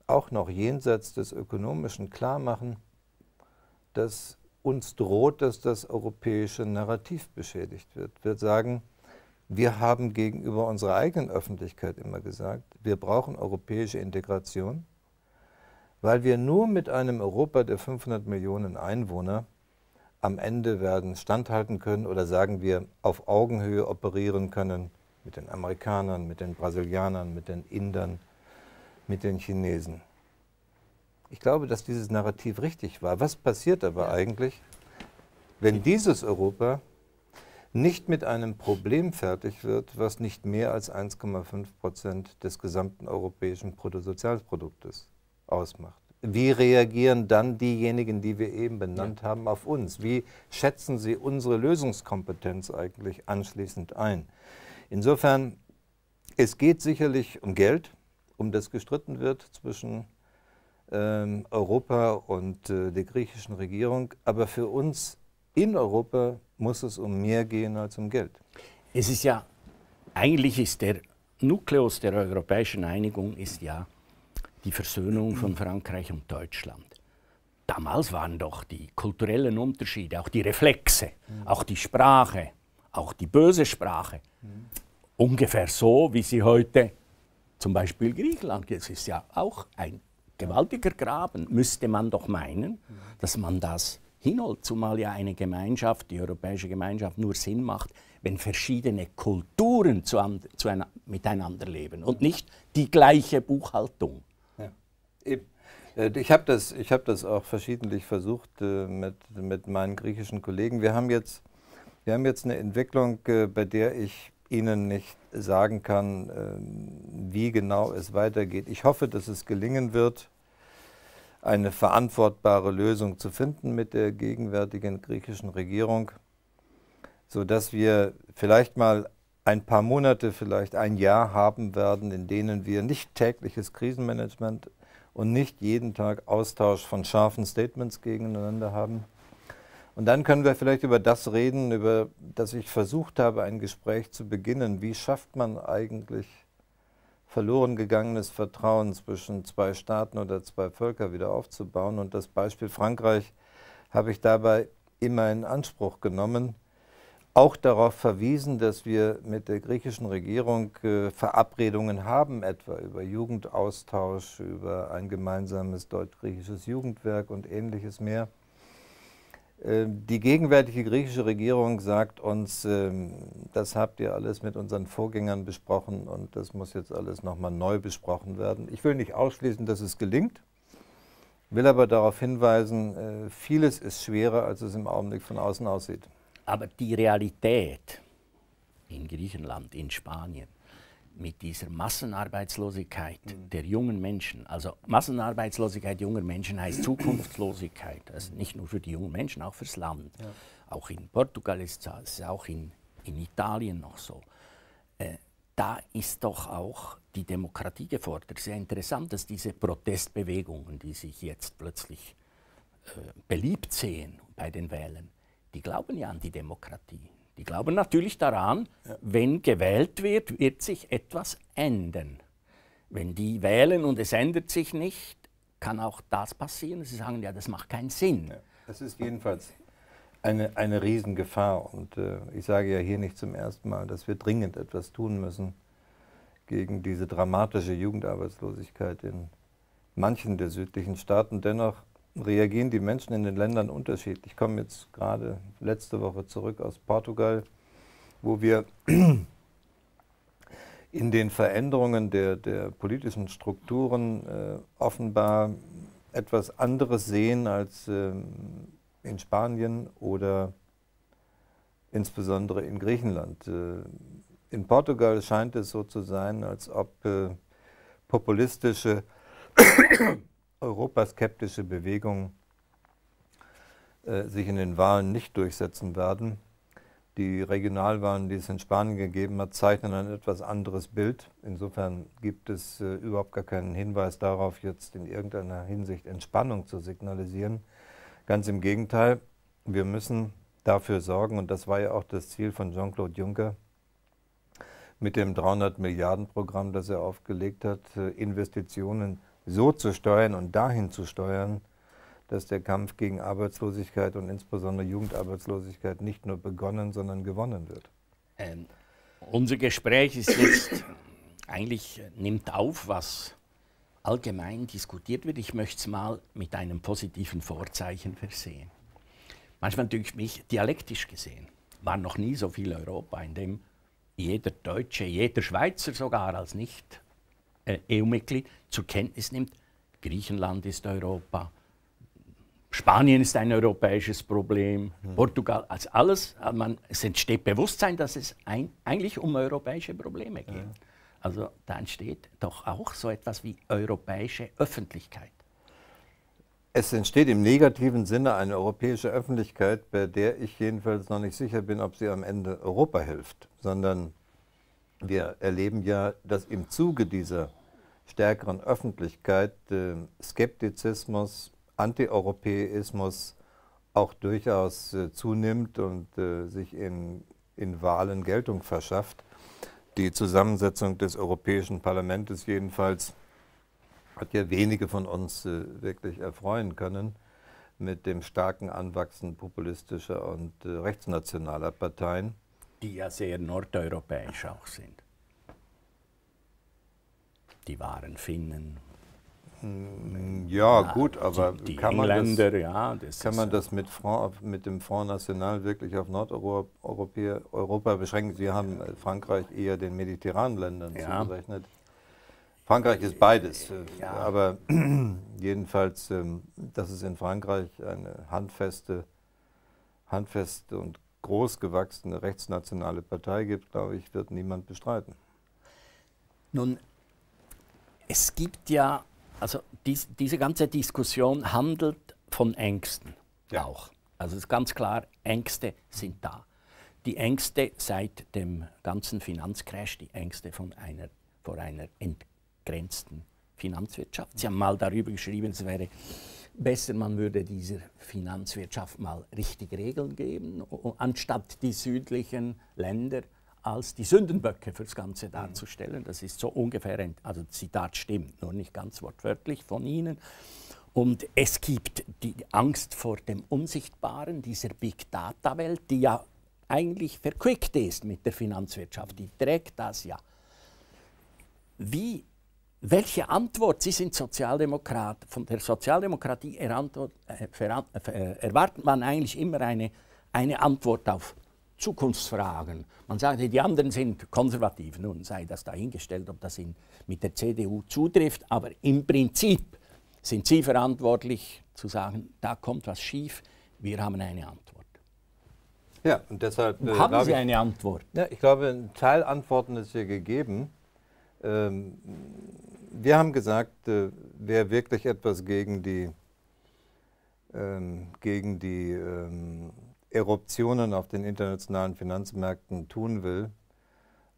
auch noch jenseits des Ökonomischen klar machen, dass uns droht, dass das europäische Narrativ beschädigt wird. Wir sagen, wir haben gegenüber unserer eigenen Öffentlichkeit immer gesagt, wir brauchen europäische Integration, weil wir nur mit einem Europa der 500 Millionen Einwohner am Ende werden standhalten können oder sagen wir auf Augenhöhe operieren können mit den Amerikanern, mit den Brasilianern, mit den Indern, mit den Chinesen. Ich glaube, dass dieses Narrativ richtig war. Was passiert aber eigentlich, wenn dieses Europa nicht mit einem Problem fertig wird, was nicht mehr als 1,5 Prozent des gesamten europäischen Bruttosozialproduktes ausmacht. Wie reagieren dann diejenigen, die wir eben benannt ja. haben, auf uns? Wie schätzen sie unsere Lösungskompetenz eigentlich anschließend ein? Insofern, es geht sicherlich um Geld, um das gestritten wird zwischen ähm, Europa und äh, der griechischen Regierung. Aber für uns in Europa muss es um mehr gehen als um Geld. Es ist ja, eigentlich ist der Nukleus der europäischen Einigung ist ja die Versöhnung von Frankreich und Deutschland. Damals waren doch die kulturellen Unterschiede, auch die Reflexe, mhm. auch die Sprache, auch die böse Sprache, mhm. ungefähr so, wie sie heute zum Beispiel Griechenland, es ist ja auch ein gewaltiger Graben, müsste man doch meinen, dass man das Hinold, zumal ja eine Gemeinschaft, die europäische Gemeinschaft, nur Sinn macht, wenn verschiedene Kulturen zu, zu einer, miteinander leben und nicht die gleiche Buchhaltung. Ja. Äh, ich habe das, hab das auch verschiedentlich versucht äh, mit, mit meinen griechischen Kollegen. Wir haben jetzt, wir haben jetzt eine Entwicklung, äh, bei der ich Ihnen nicht sagen kann, wie genau es weitergeht. Ich hoffe, dass es gelingen wird, eine verantwortbare Lösung zu finden mit der gegenwärtigen griechischen Regierung, sodass wir vielleicht mal ein paar Monate, vielleicht ein Jahr haben werden, in denen wir nicht tägliches Krisenmanagement und nicht jeden Tag Austausch von scharfen Statements gegeneinander haben. Und dann können wir vielleicht über das reden, über das ich versucht habe, ein Gespräch zu beginnen. Wie schafft man eigentlich verloren gegangenes Vertrauen zwischen zwei Staaten oder zwei Völker wieder aufzubauen. Und das Beispiel Frankreich habe ich dabei immer in Anspruch genommen. Auch darauf verwiesen, dass wir mit der griechischen Regierung äh, Verabredungen haben, etwa über Jugendaustausch, über ein gemeinsames deutsch-griechisches Jugendwerk und ähnliches mehr. Äh, die gegenwärtige griechische Regierung sagt uns, ähm, das habt ihr alles mit unseren Vorgängern besprochen und das muss jetzt alles nochmal neu besprochen werden. Ich will nicht ausschließen, dass es gelingt, will aber darauf hinweisen, äh, vieles ist schwerer, als es im Augenblick von außen aussieht. Aber die Realität in Griechenland, in Spanien, mit dieser Massenarbeitslosigkeit mhm. der jungen Menschen, also Massenarbeitslosigkeit junger Menschen heißt Zukunftslosigkeit, also nicht nur für die jungen Menschen, auch fürs Land. Ja. Auch in Portugal ist es, auch in, in Italien noch so. Äh, da ist doch auch die Demokratie gefordert. Sehr interessant, dass diese Protestbewegungen, die sich jetzt plötzlich äh, beliebt sehen bei den Wählern, die glauben ja an die Demokratie. Die glauben natürlich daran, ja. wenn gewählt wird, wird sich etwas ändern. Wenn die wählen und es ändert sich nicht, kann auch das passieren. Sie sagen, ja, das macht keinen Sinn. Ja. Das ist jedenfalls eine, eine Riesengefahr. Und äh, ich sage ja hier nicht zum ersten Mal, dass wir dringend etwas tun müssen gegen diese dramatische Jugendarbeitslosigkeit in manchen der südlichen Staaten. Dennoch reagieren die Menschen in den Ländern unterschiedlich. Ich komme jetzt gerade letzte Woche zurück aus Portugal, wo wir in den Veränderungen der, der politischen Strukturen äh, offenbar etwas anderes sehen als äh, in Spanien oder insbesondere in Griechenland. Äh, in Portugal scheint es so zu sein, als ob äh, populistische europaskeptische Bewegungen äh, sich in den Wahlen nicht durchsetzen werden. Die Regionalwahlen, die es in Spanien gegeben hat, zeichnen ein etwas anderes Bild. Insofern gibt es äh, überhaupt gar keinen Hinweis darauf, jetzt in irgendeiner Hinsicht Entspannung zu signalisieren. Ganz im Gegenteil, wir müssen dafür sorgen, und das war ja auch das Ziel von Jean-Claude Juncker, mit dem 300 Milliarden Programm, das er aufgelegt hat, äh, Investitionen so zu steuern und dahin zu steuern, dass der Kampf gegen Arbeitslosigkeit und insbesondere Jugendarbeitslosigkeit nicht nur begonnen, sondern gewonnen wird. Ähm, unser Gespräch ist jetzt eigentlich nimmt auf, was allgemein diskutiert wird. Ich möchte es mal mit einem positiven Vorzeichen versehen. Manchmal dünkt mich, dialektisch gesehen, war noch nie so viel Europa, in dem jeder Deutsche, jeder Schweizer sogar als nicht äh, EU-Mitglied zur Kenntnis nimmt, Griechenland ist Europa, Spanien ist ein europäisches Problem, mhm. Portugal, also alles, äh, man, es entsteht Bewusstsein, dass es ein, eigentlich um europäische Probleme geht. Ja. Also da entsteht doch auch so etwas wie europäische Öffentlichkeit. Es entsteht im negativen Sinne eine europäische Öffentlichkeit, bei der ich jedenfalls noch nicht sicher bin, ob sie am Ende Europa hilft, sondern wir erleben ja, dass im Zuge dieser stärkeren Öffentlichkeit äh, Skeptizismus, Antieuropäismus auch durchaus äh, zunimmt und äh, sich in, in Wahlen Geltung verschafft. Die Zusammensetzung des Europäischen Parlaments jedenfalls hat ja wenige von uns äh, wirklich erfreuen können mit dem starken Anwachsen populistischer und äh, rechtsnationaler Parteien die ja sehr nordeuropäisch auch sind. die waren Finnen. Mm, ja, ja gut, aber die, die kann, man das, ja, das kann man das mit, mit, dem Front National wirklich auf Nordeuropa Europa beschränken? Sie haben äh, Frankreich eher den mediterranen Ländern ja. zugerechnet. Frankreich ist beides, äh, äh, ja. aber jedenfalls, ähm, dass es in Frankreich eine handfeste, handfeste und gewachsene rechtsnationale Partei gibt, glaube ich, wird niemand bestreiten. Nun, es gibt ja, also dies, diese ganze Diskussion handelt von Ängsten ja. auch. Also es ist ganz klar, Ängste sind da. Die Ängste seit dem ganzen Finanzcrash, die Ängste von einer, vor einer entgrenzten Finanzwirtschaft. Sie haben mal darüber geschrieben, es wäre besser, man würde dieser Finanzwirtschaft mal richtig Regeln geben, anstatt die südlichen Länder als die Sündenböcke fürs Ganze mhm. darzustellen. Das ist so ungefähr, ein, also Zitat stimmt, nur nicht ganz wortwörtlich von Ihnen. Und es gibt die Angst vor dem Unsichtbaren, dieser Big Data-Welt, die ja eigentlich verquickt ist mit der Finanzwirtschaft, die trägt das ja. Wie welche Antwort, Sie sind Sozialdemokrat, von der Sozialdemokratie äh, äh, äh, erwartet man eigentlich immer eine, eine Antwort auf Zukunftsfragen. Man sagt, die anderen sind konservativ. Nun sei das dahingestellt, ob das in, mit der CDU zutrifft, aber im Prinzip sind Sie verantwortlich zu sagen, da kommt was schief, wir haben eine Antwort. Ja, und deshalb. Und haben Sie ich, eine Antwort? Ja, ich glaube, ein Teil Antworten ist hier gegeben. Ähm, wir haben gesagt, äh, wer wirklich etwas gegen die, ähm, gegen die ähm, Eruptionen auf den internationalen Finanzmärkten tun will,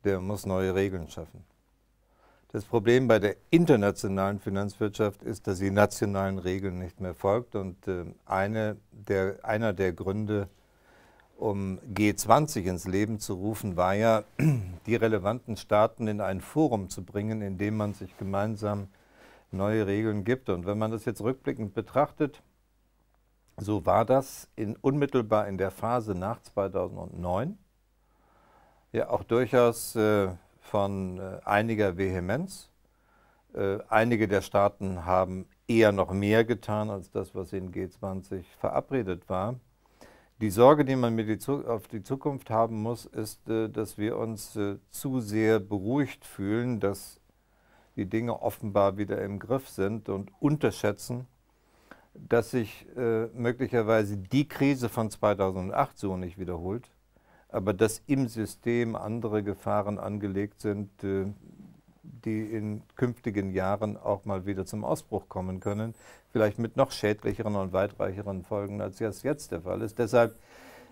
der muss neue Regeln schaffen. Das Problem bei der internationalen Finanzwirtschaft ist, dass sie nationalen Regeln nicht mehr folgt. Und äh, eine der, einer der Gründe um G20 ins Leben zu rufen, war ja, die relevanten Staaten in ein Forum zu bringen, in dem man sich gemeinsam neue Regeln gibt. Und wenn man das jetzt rückblickend betrachtet, so war das in, unmittelbar in der Phase nach 2009 ja auch durchaus äh, von äh, einiger Vehemenz. Äh, einige der Staaten haben eher noch mehr getan als das, was in G20 verabredet war. Die Sorge, die man die auf die Zukunft haben muss, ist, äh, dass wir uns äh, zu sehr beruhigt fühlen, dass die Dinge offenbar wieder im Griff sind und unterschätzen, dass sich äh, möglicherweise die Krise von 2008 so nicht wiederholt, aber dass im System andere Gefahren angelegt sind, die in künftigen Jahren auch mal wieder zum Ausbruch kommen können, vielleicht mit noch schädlicheren und weitreicheren Folgen, als das jetzt der Fall ist. Deshalb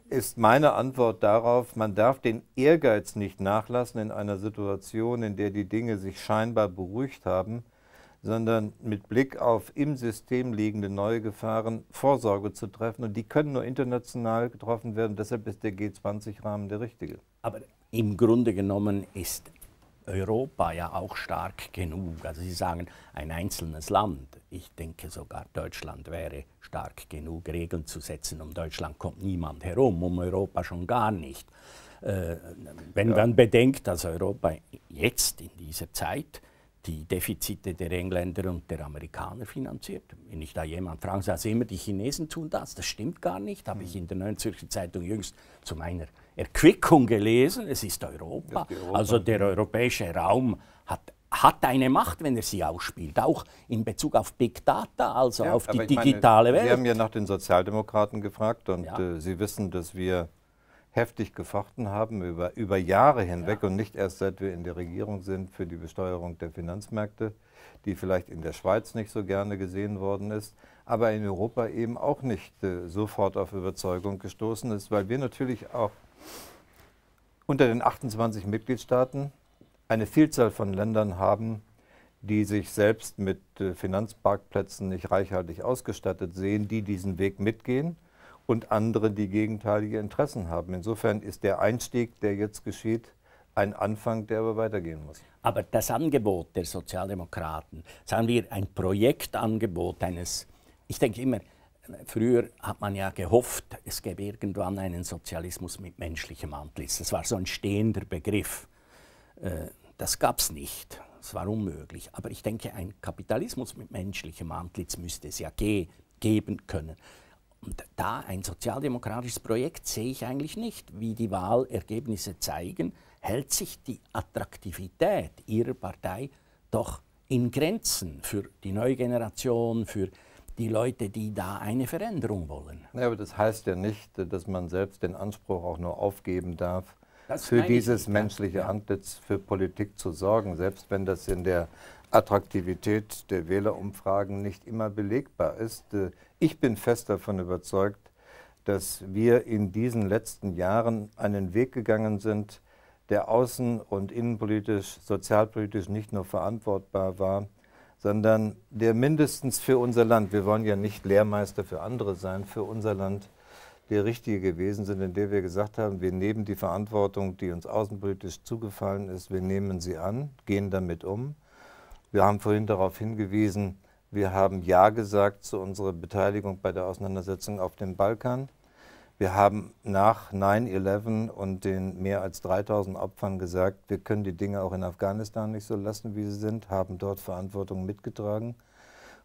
ist meine Antwort darauf, man darf den Ehrgeiz nicht nachlassen in einer Situation, in der die Dinge sich scheinbar beruhigt haben, sondern mit Blick auf im System liegende neue Gefahren Vorsorge zu treffen. Und die können nur international getroffen werden. Deshalb ist der G20-Rahmen der richtige. Aber im Grunde genommen ist Europa ja auch stark genug. Also Sie sagen, ein einzelnes Land, ich denke sogar Deutschland wäre stark genug, Regeln zu setzen. Um Deutschland kommt niemand herum, um Europa schon gar nicht. Äh, wenn ja. man bedenkt, dass Europa jetzt in dieser Zeit die Defizite der Engländer und der Amerikaner finanziert. Wenn ich da jemand frage, sage immer, die Chinesen tun das. Das stimmt gar nicht, habe hm. ich in der Neuen Zürcher Zeitung jüngst zu meiner Erquickung gelesen, es ist Europa. Europa. Also der europäische Raum hat, hat eine Macht, wenn er sie ausspielt, auch in Bezug auf Big Data, also ja, auf die digitale meine, Welt. Wir haben ja nach den Sozialdemokraten gefragt und ja. äh, Sie wissen, dass wir heftig gefochten haben über, über Jahre hinweg ja. und nicht erst seit wir in der Regierung sind für die Besteuerung der Finanzmärkte, die vielleicht in der Schweiz nicht so gerne gesehen worden ist, aber in Europa eben auch nicht äh, sofort auf Überzeugung gestoßen ist, weil wir natürlich auch unter den 28 Mitgliedstaaten eine Vielzahl von Ländern haben, die sich selbst mit äh, Finanzparkplätzen nicht reichhaltig ausgestattet sehen, die diesen Weg mitgehen und andere, die gegenteilige Interessen haben. Insofern ist der Einstieg, der jetzt geschieht, ein Anfang, der aber weitergehen muss. Aber das Angebot der Sozialdemokraten, sagen wir ein Projektangebot eines, ich denke immer, Früher hat man ja gehofft, es gäbe irgendwann einen Sozialismus mit menschlichem Antlitz. Das war so ein stehender Begriff. Äh, das gab es nicht. Es war unmöglich. Aber ich denke, ein Kapitalismus mit menschlichem Antlitz müsste es ja ge geben können. Und da ein sozialdemokratisches Projekt sehe ich eigentlich nicht. Wie die Wahlergebnisse zeigen, hält sich die Attraktivität ihrer Partei doch in Grenzen für die neue Generation, für die die Leute, die da eine Veränderung wollen. Ja, aber das heißt ja nicht, dass man selbst den Anspruch auch nur aufgeben darf, das für dieses menschliche ja. Antlitz für Politik zu sorgen, selbst wenn das in der Attraktivität der Wählerumfragen nicht immer belegbar ist. Äh, ich bin fest davon überzeugt, dass wir in diesen letzten Jahren einen Weg gegangen sind, der außen- und innenpolitisch, sozialpolitisch nicht nur verantwortbar war, sondern der mindestens für unser Land, wir wollen ja nicht Lehrmeister für andere sein, für unser Land der richtige gewesen sind, in indem wir gesagt haben, wir nehmen die Verantwortung, die uns außenpolitisch zugefallen ist, wir nehmen sie an, gehen damit um. Wir haben vorhin darauf hingewiesen, wir haben Ja gesagt zu unserer Beteiligung bei der Auseinandersetzung auf dem Balkan. Wir haben nach 9-11 und den mehr als 3000 Opfern gesagt, wir können die Dinge auch in Afghanistan nicht so lassen, wie sie sind, haben dort Verantwortung mitgetragen.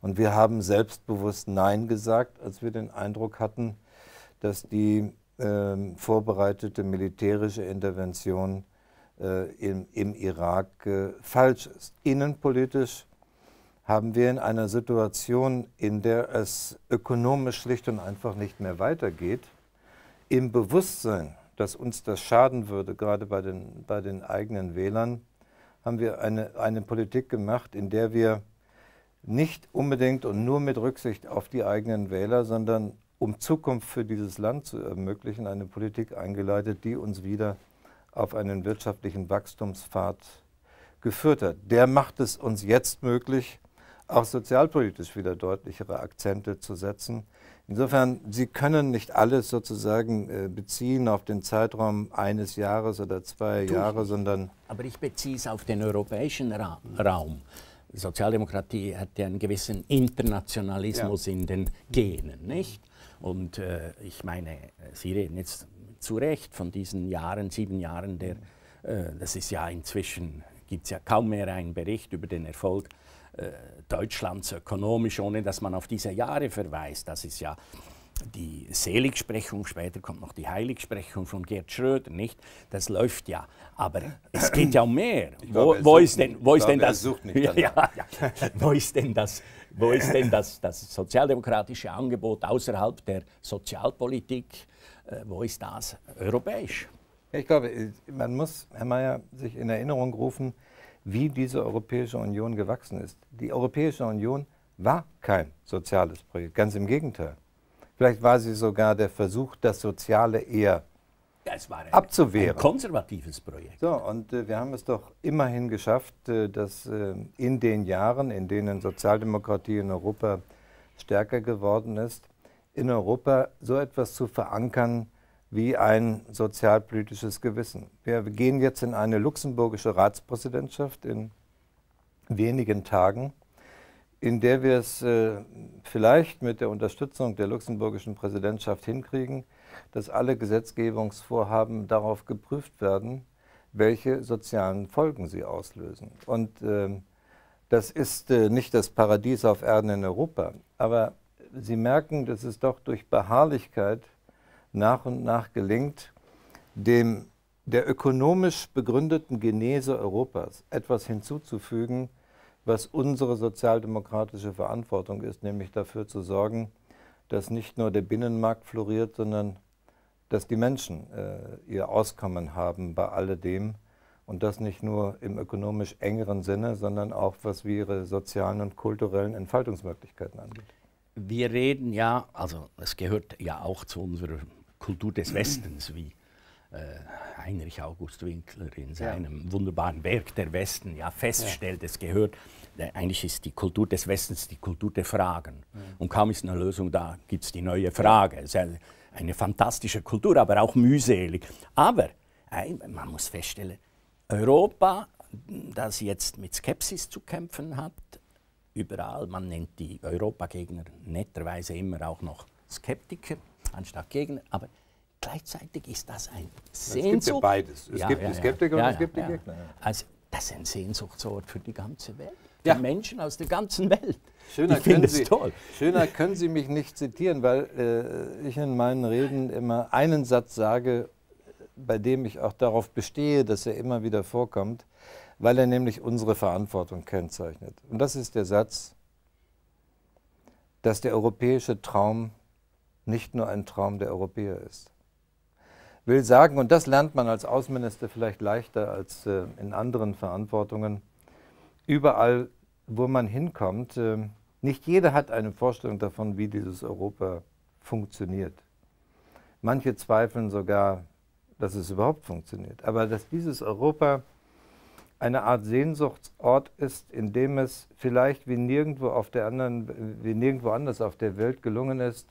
Und wir haben selbstbewusst Nein gesagt, als wir den Eindruck hatten, dass die äh, vorbereitete militärische Intervention äh, im, im, Irak äh, falsch ist. Innenpolitisch haben wir in einer Situation, in der es ökonomisch schlicht und einfach nicht mehr weitergeht, im Bewusstsein, dass uns das schaden würde, gerade bei den, bei den eigenen Wählern, haben wir eine, eine Politik gemacht, in der wir nicht unbedingt und nur mit Rücksicht auf die eigenen Wähler, sondern um Zukunft für dieses Land zu ermöglichen, eine Politik eingeleitet, die uns wieder auf einen wirtschaftlichen Wachstumspfad geführt hat. Der macht es uns jetzt möglich, auch sozialpolitisch wieder deutlichere Akzente zu setzen. Insofern, Sie können nicht alles sozusagen äh, beziehen auf den Zeitraum eines Jahres oder zwei Tue Jahre, ich. sondern. Aber ich beziehe es auf den europäischen Ra Raum. Die Sozialdemokratie hat ja einen gewissen Internationalismus ja. in den Genen, nicht? Und äh, ich meine, Sie reden jetzt zu Recht von diesen Jahren, sieben Jahren der, äh, das ist ja inzwischen, gibt es ja kaum mehr einen Bericht über den Erfolg äh, Deutschlands ökonomisch, ohne dass man auf diese Jahre verweist. Das ist ja die Seligsprechung, später kommt noch die Heiligsprechung von Gerd Schröder, nicht? Das läuft ja. Aber es geht ja um mehr. Wo, wo ist denn, das? Wo ist denn das? Wo ist denn das, das sozialdemokratische Angebot außerhalb der Sozialpolitik? Äh, wo ist das europäisch? Ich glaube, man muss, Herr Mayer, sich in Erinnerung rufen, wie diese Europäische Union gewachsen ist. Die Europäische Union war kein soziales Projekt, ganz im Gegenteil. Vielleicht war sie sogar der Versuch, das Soziale eher ja, es war ein, abzuwehren. Ein konservatives Projekt. So, und äh, wir haben es doch immerhin geschafft, äh, dass äh, in den Jahren, in denen Sozialdemokratie in Europa stärker geworden ist, in Europa so etwas zu verankern, wie ein sozialpolitisches Gewissen. Wir gehen jetzt in eine luxemburgische Ratspräsidentschaft in wenigen Tagen, in der wir es äh, vielleicht mit der Unterstützung der luxemburgischen Präsidentschaft hinkriegen, dass alle Gesetzgebungsvorhaben darauf geprüft werden, welche sozialen Folgen sie auslösen. Und äh, das ist äh, nicht das Paradies auf Erden in Europa, aber Sie merken, dass es doch durch Beharrlichkeit nach und nach gelingt, dem der ökonomisch begründeten Genese Europas etwas hinzuzufügen, was unsere sozialdemokratische Verantwortung ist, nämlich dafür zu sorgen, dass nicht nur der Binnenmarkt floriert, sondern dass die Menschen äh, ihr Auskommen haben bei alledem und das nicht nur im ökonomisch engeren Sinne, sondern auch was ihre sozialen und kulturellen Entfaltungsmöglichkeiten angeht. Wir reden ja, also es gehört ja auch zu unserer Kultur des Westens, wie äh, Heinrich August Winkler in seinem ja. wunderbaren Werk Der Westen ja feststellt, ja. es gehört, äh, eigentlich ist die Kultur des Westens die Kultur der Fragen. Ja. Und kaum ist eine Lösung da, gibt es die neue Frage. Es ist eine fantastische Kultur, aber auch mühselig. Aber äh, man muss feststellen, Europa, das jetzt mit Skepsis zu kämpfen hat, überall, man nennt die Europagegner netterweise immer auch noch Skeptiker, Anschlag gegen, aber gleichzeitig ist das ein Sehnsucht. Es gibt ja beides. Es ja, gibt ja, die Skeptiker ja, und es gibt die Gegner. Also, das ist ein Sehnsuchtsort für die ganze Welt. Für Menschen aus der ganzen Welt. Schöner, können Sie, toll. schöner können Sie mich nicht zitieren, weil äh, ich in meinen Reden immer einen Satz sage, bei dem ich auch darauf bestehe, dass er immer wieder vorkommt, weil er nämlich unsere Verantwortung kennzeichnet. Und das ist der Satz, dass der europäische Traum nicht nur ein Traum der Europäer ist. Will sagen, und das lernt man als Außenminister vielleicht leichter als äh, in anderen Verantwortungen, überall, wo man hinkommt, äh, nicht jeder hat eine Vorstellung davon, wie dieses Europa funktioniert. Manche zweifeln sogar, dass es überhaupt funktioniert. Aber dass dieses Europa eine Art Sehnsuchtsort ist, in dem es vielleicht wie nirgendwo, auf der anderen, wie nirgendwo anders auf der Welt gelungen ist,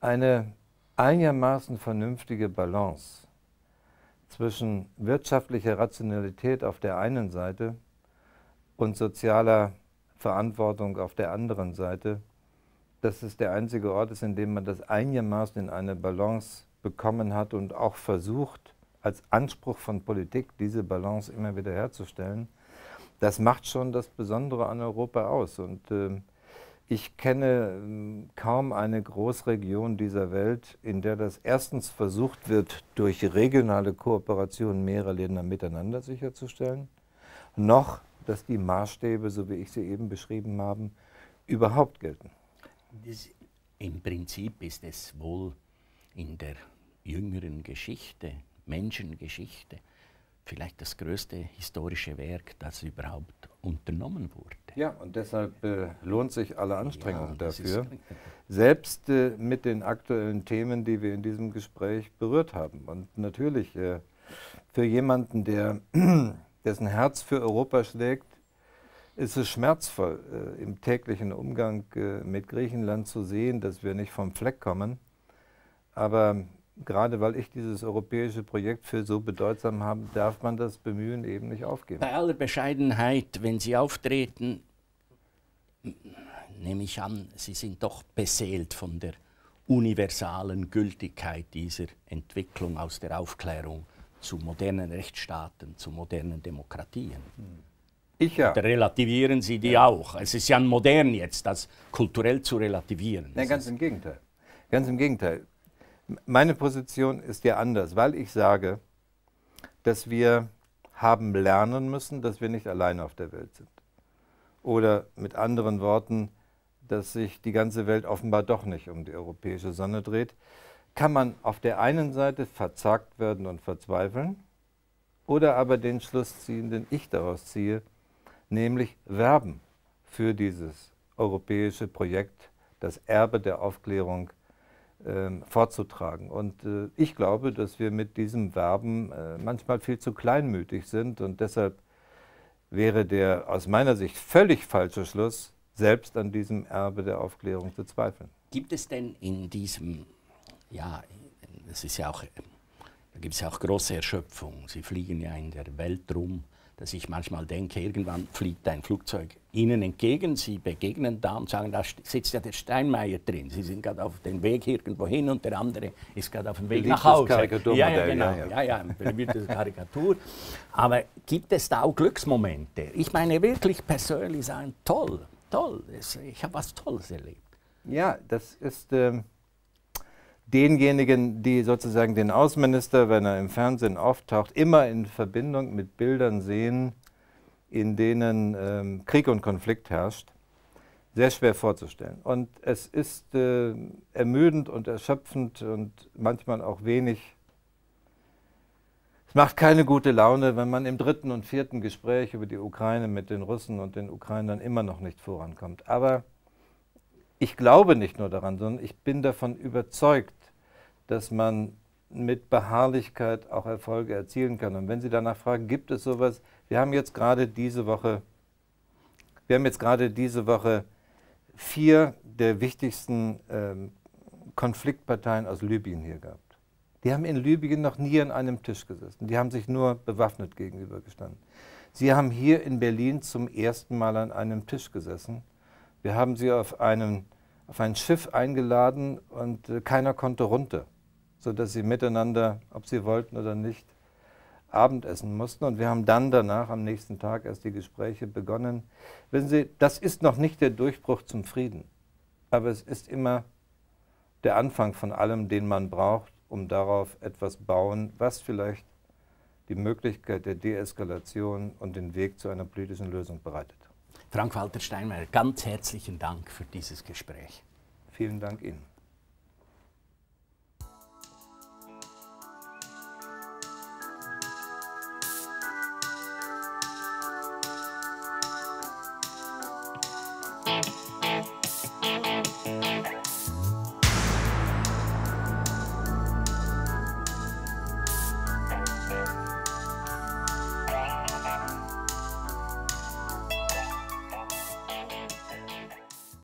eine einigermaßen vernünftige Balance zwischen wirtschaftlicher Rationalität auf der einen Seite und sozialer Verantwortung auf der anderen Seite, dass es der einzige Ort ist, in dem man das einigermaßen in eine Balance bekommen hat und auch versucht, als Anspruch von Politik diese Balance immer wieder herzustellen, das macht schon das Besondere an Europa aus. Und äh, ich kenne ähm, kaum eine Großregion dieser Welt, in der das erstens versucht wird, durch regionale Kooperation mehrerer Länder miteinander sicherzustellen, noch, dass die Maßstäbe, so wie ich sie eben beschrieben habe, überhaupt gelten. Das, Im Prinzip ist es wohl in der jüngeren Geschichte, Menschengeschichte, vielleicht das größte historische Werk, das überhaupt unternommen wurde. Ja, und deshalb äh, lohnt sich alle Anstrengung ja, dafür, selbst äh, mit den aktuellen Themen, die wir in diesem Gespräch berührt haben. Und natürlich äh, für jemanden, der, dessen Herz für Europa schlägt, ist es schmerzvoll, äh, im täglichen Umgang äh, mit Griechenland zu sehen, dass wir nicht vom Fleck kommen. Aber gerade weil ich dieses europäische Projekt für so bedeutsam habe, darf man das Bemühen eben nicht aufgeben. Bei aller Bescheidenheit, wenn Sie auftreten, nehme ich an, Sie sind doch beseelt von der universalen Gültigkeit dieser Entwicklung aus der Aufklärung zu modernen Rechtsstaaten, zu modernen Demokratien. Ich ja. Oder relativieren Sie die ja. auch? Es ist ja modern jetzt, das kulturell zu relativieren. Nein, ganz im Gegenteil. Ganz im Gegenteil. Meine Position ist ja anders, weil ich sage, dass wir haben lernen müssen, dass wir nicht alleine auf der Welt sind. Oder mit anderen Worten, dass sich die ganze Welt offenbar doch nicht um die europäische Sonne dreht, kann man auf der einen Seite verzagt werden und verzweifeln oder aber den Schluss ziehen, den ich daraus ziehe, nämlich werben für dieses europäische Projekt, das Erbe der Aufklärung ähm, fortzutragen. Und äh, ich glaube, dass wir mit diesem Werben äh, manchmal viel zu kleinmütig sind und deshalb wäre der aus meiner Sicht völlig falsche Schluss, selbst an diesem Erbe der Aufklärung zu zweifeln. Gibt es denn in diesem, ja, es ist ja auch, da gibt es ja auch große Erschöpfung. Sie fliegen ja in der Welt rum dass ich manchmal denke, irgendwann fliegt ein Flugzeug Ihnen entgegen, Sie begegnen da und sagen, da sitzt ja der Steinmeier drin. Sie sind gerade auf dem Weg irgendwo hin und der andere ist gerade auf dem Weg nach Hause. Ja, ja, genau. Ja, ja, ja Karikatur. Aber gibt es da auch Glücksmomente? Ich meine wirklich persönlich sagen, toll, toll, ich habe was Tolles erlebt. Ja, das ist... Ähm denjenigen, die sozusagen den Außenminister, wenn er im Fernsehen auftaucht, immer in Verbindung mit Bildern sehen, in denen ähm, Krieg und Konflikt herrscht, sehr schwer vorzustellen. Und es ist äh, ermüdend und erschöpfend und manchmal auch wenig. Es macht keine gute Laune, wenn man im dritten und vierten Gespräch über die Ukraine mit den Russen und den Ukrainern immer noch nicht vorankommt. Aber ich glaube nicht nur daran, sondern ich bin davon überzeugt, dass man mit Beharrlichkeit auch Erfolge erzielen kann. Und wenn Sie danach fragen, gibt es sowas? Wir haben jetzt gerade diese Woche, wir haben jetzt gerade diese Woche vier der wichtigsten ähm, Konfliktparteien aus Libyen hier gehabt. Die haben in Libyen noch nie an einem Tisch gesessen. Die haben sich nur bewaffnet gegenübergestanden. Sie haben hier in Berlin zum ersten Mal an einem Tisch gesessen. Wir haben sie auf, einen, auf ein Schiff eingeladen und äh, keiner konnte runter sodass sie miteinander, ob sie wollten oder nicht, Abendessen mussten. Und wir haben dann danach, am nächsten Tag, erst die Gespräche begonnen. Wissen Sie, das ist noch nicht der Durchbruch zum Frieden, aber es ist immer der Anfang von allem, den man braucht, um darauf etwas bauen, was vielleicht die Möglichkeit der Deeskalation und den Weg zu einer politischen Lösung bereitet. Frank-Walter Steinmeier, ganz herzlichen Dank für dieses Gespräch. Vielen Dank Ihnen.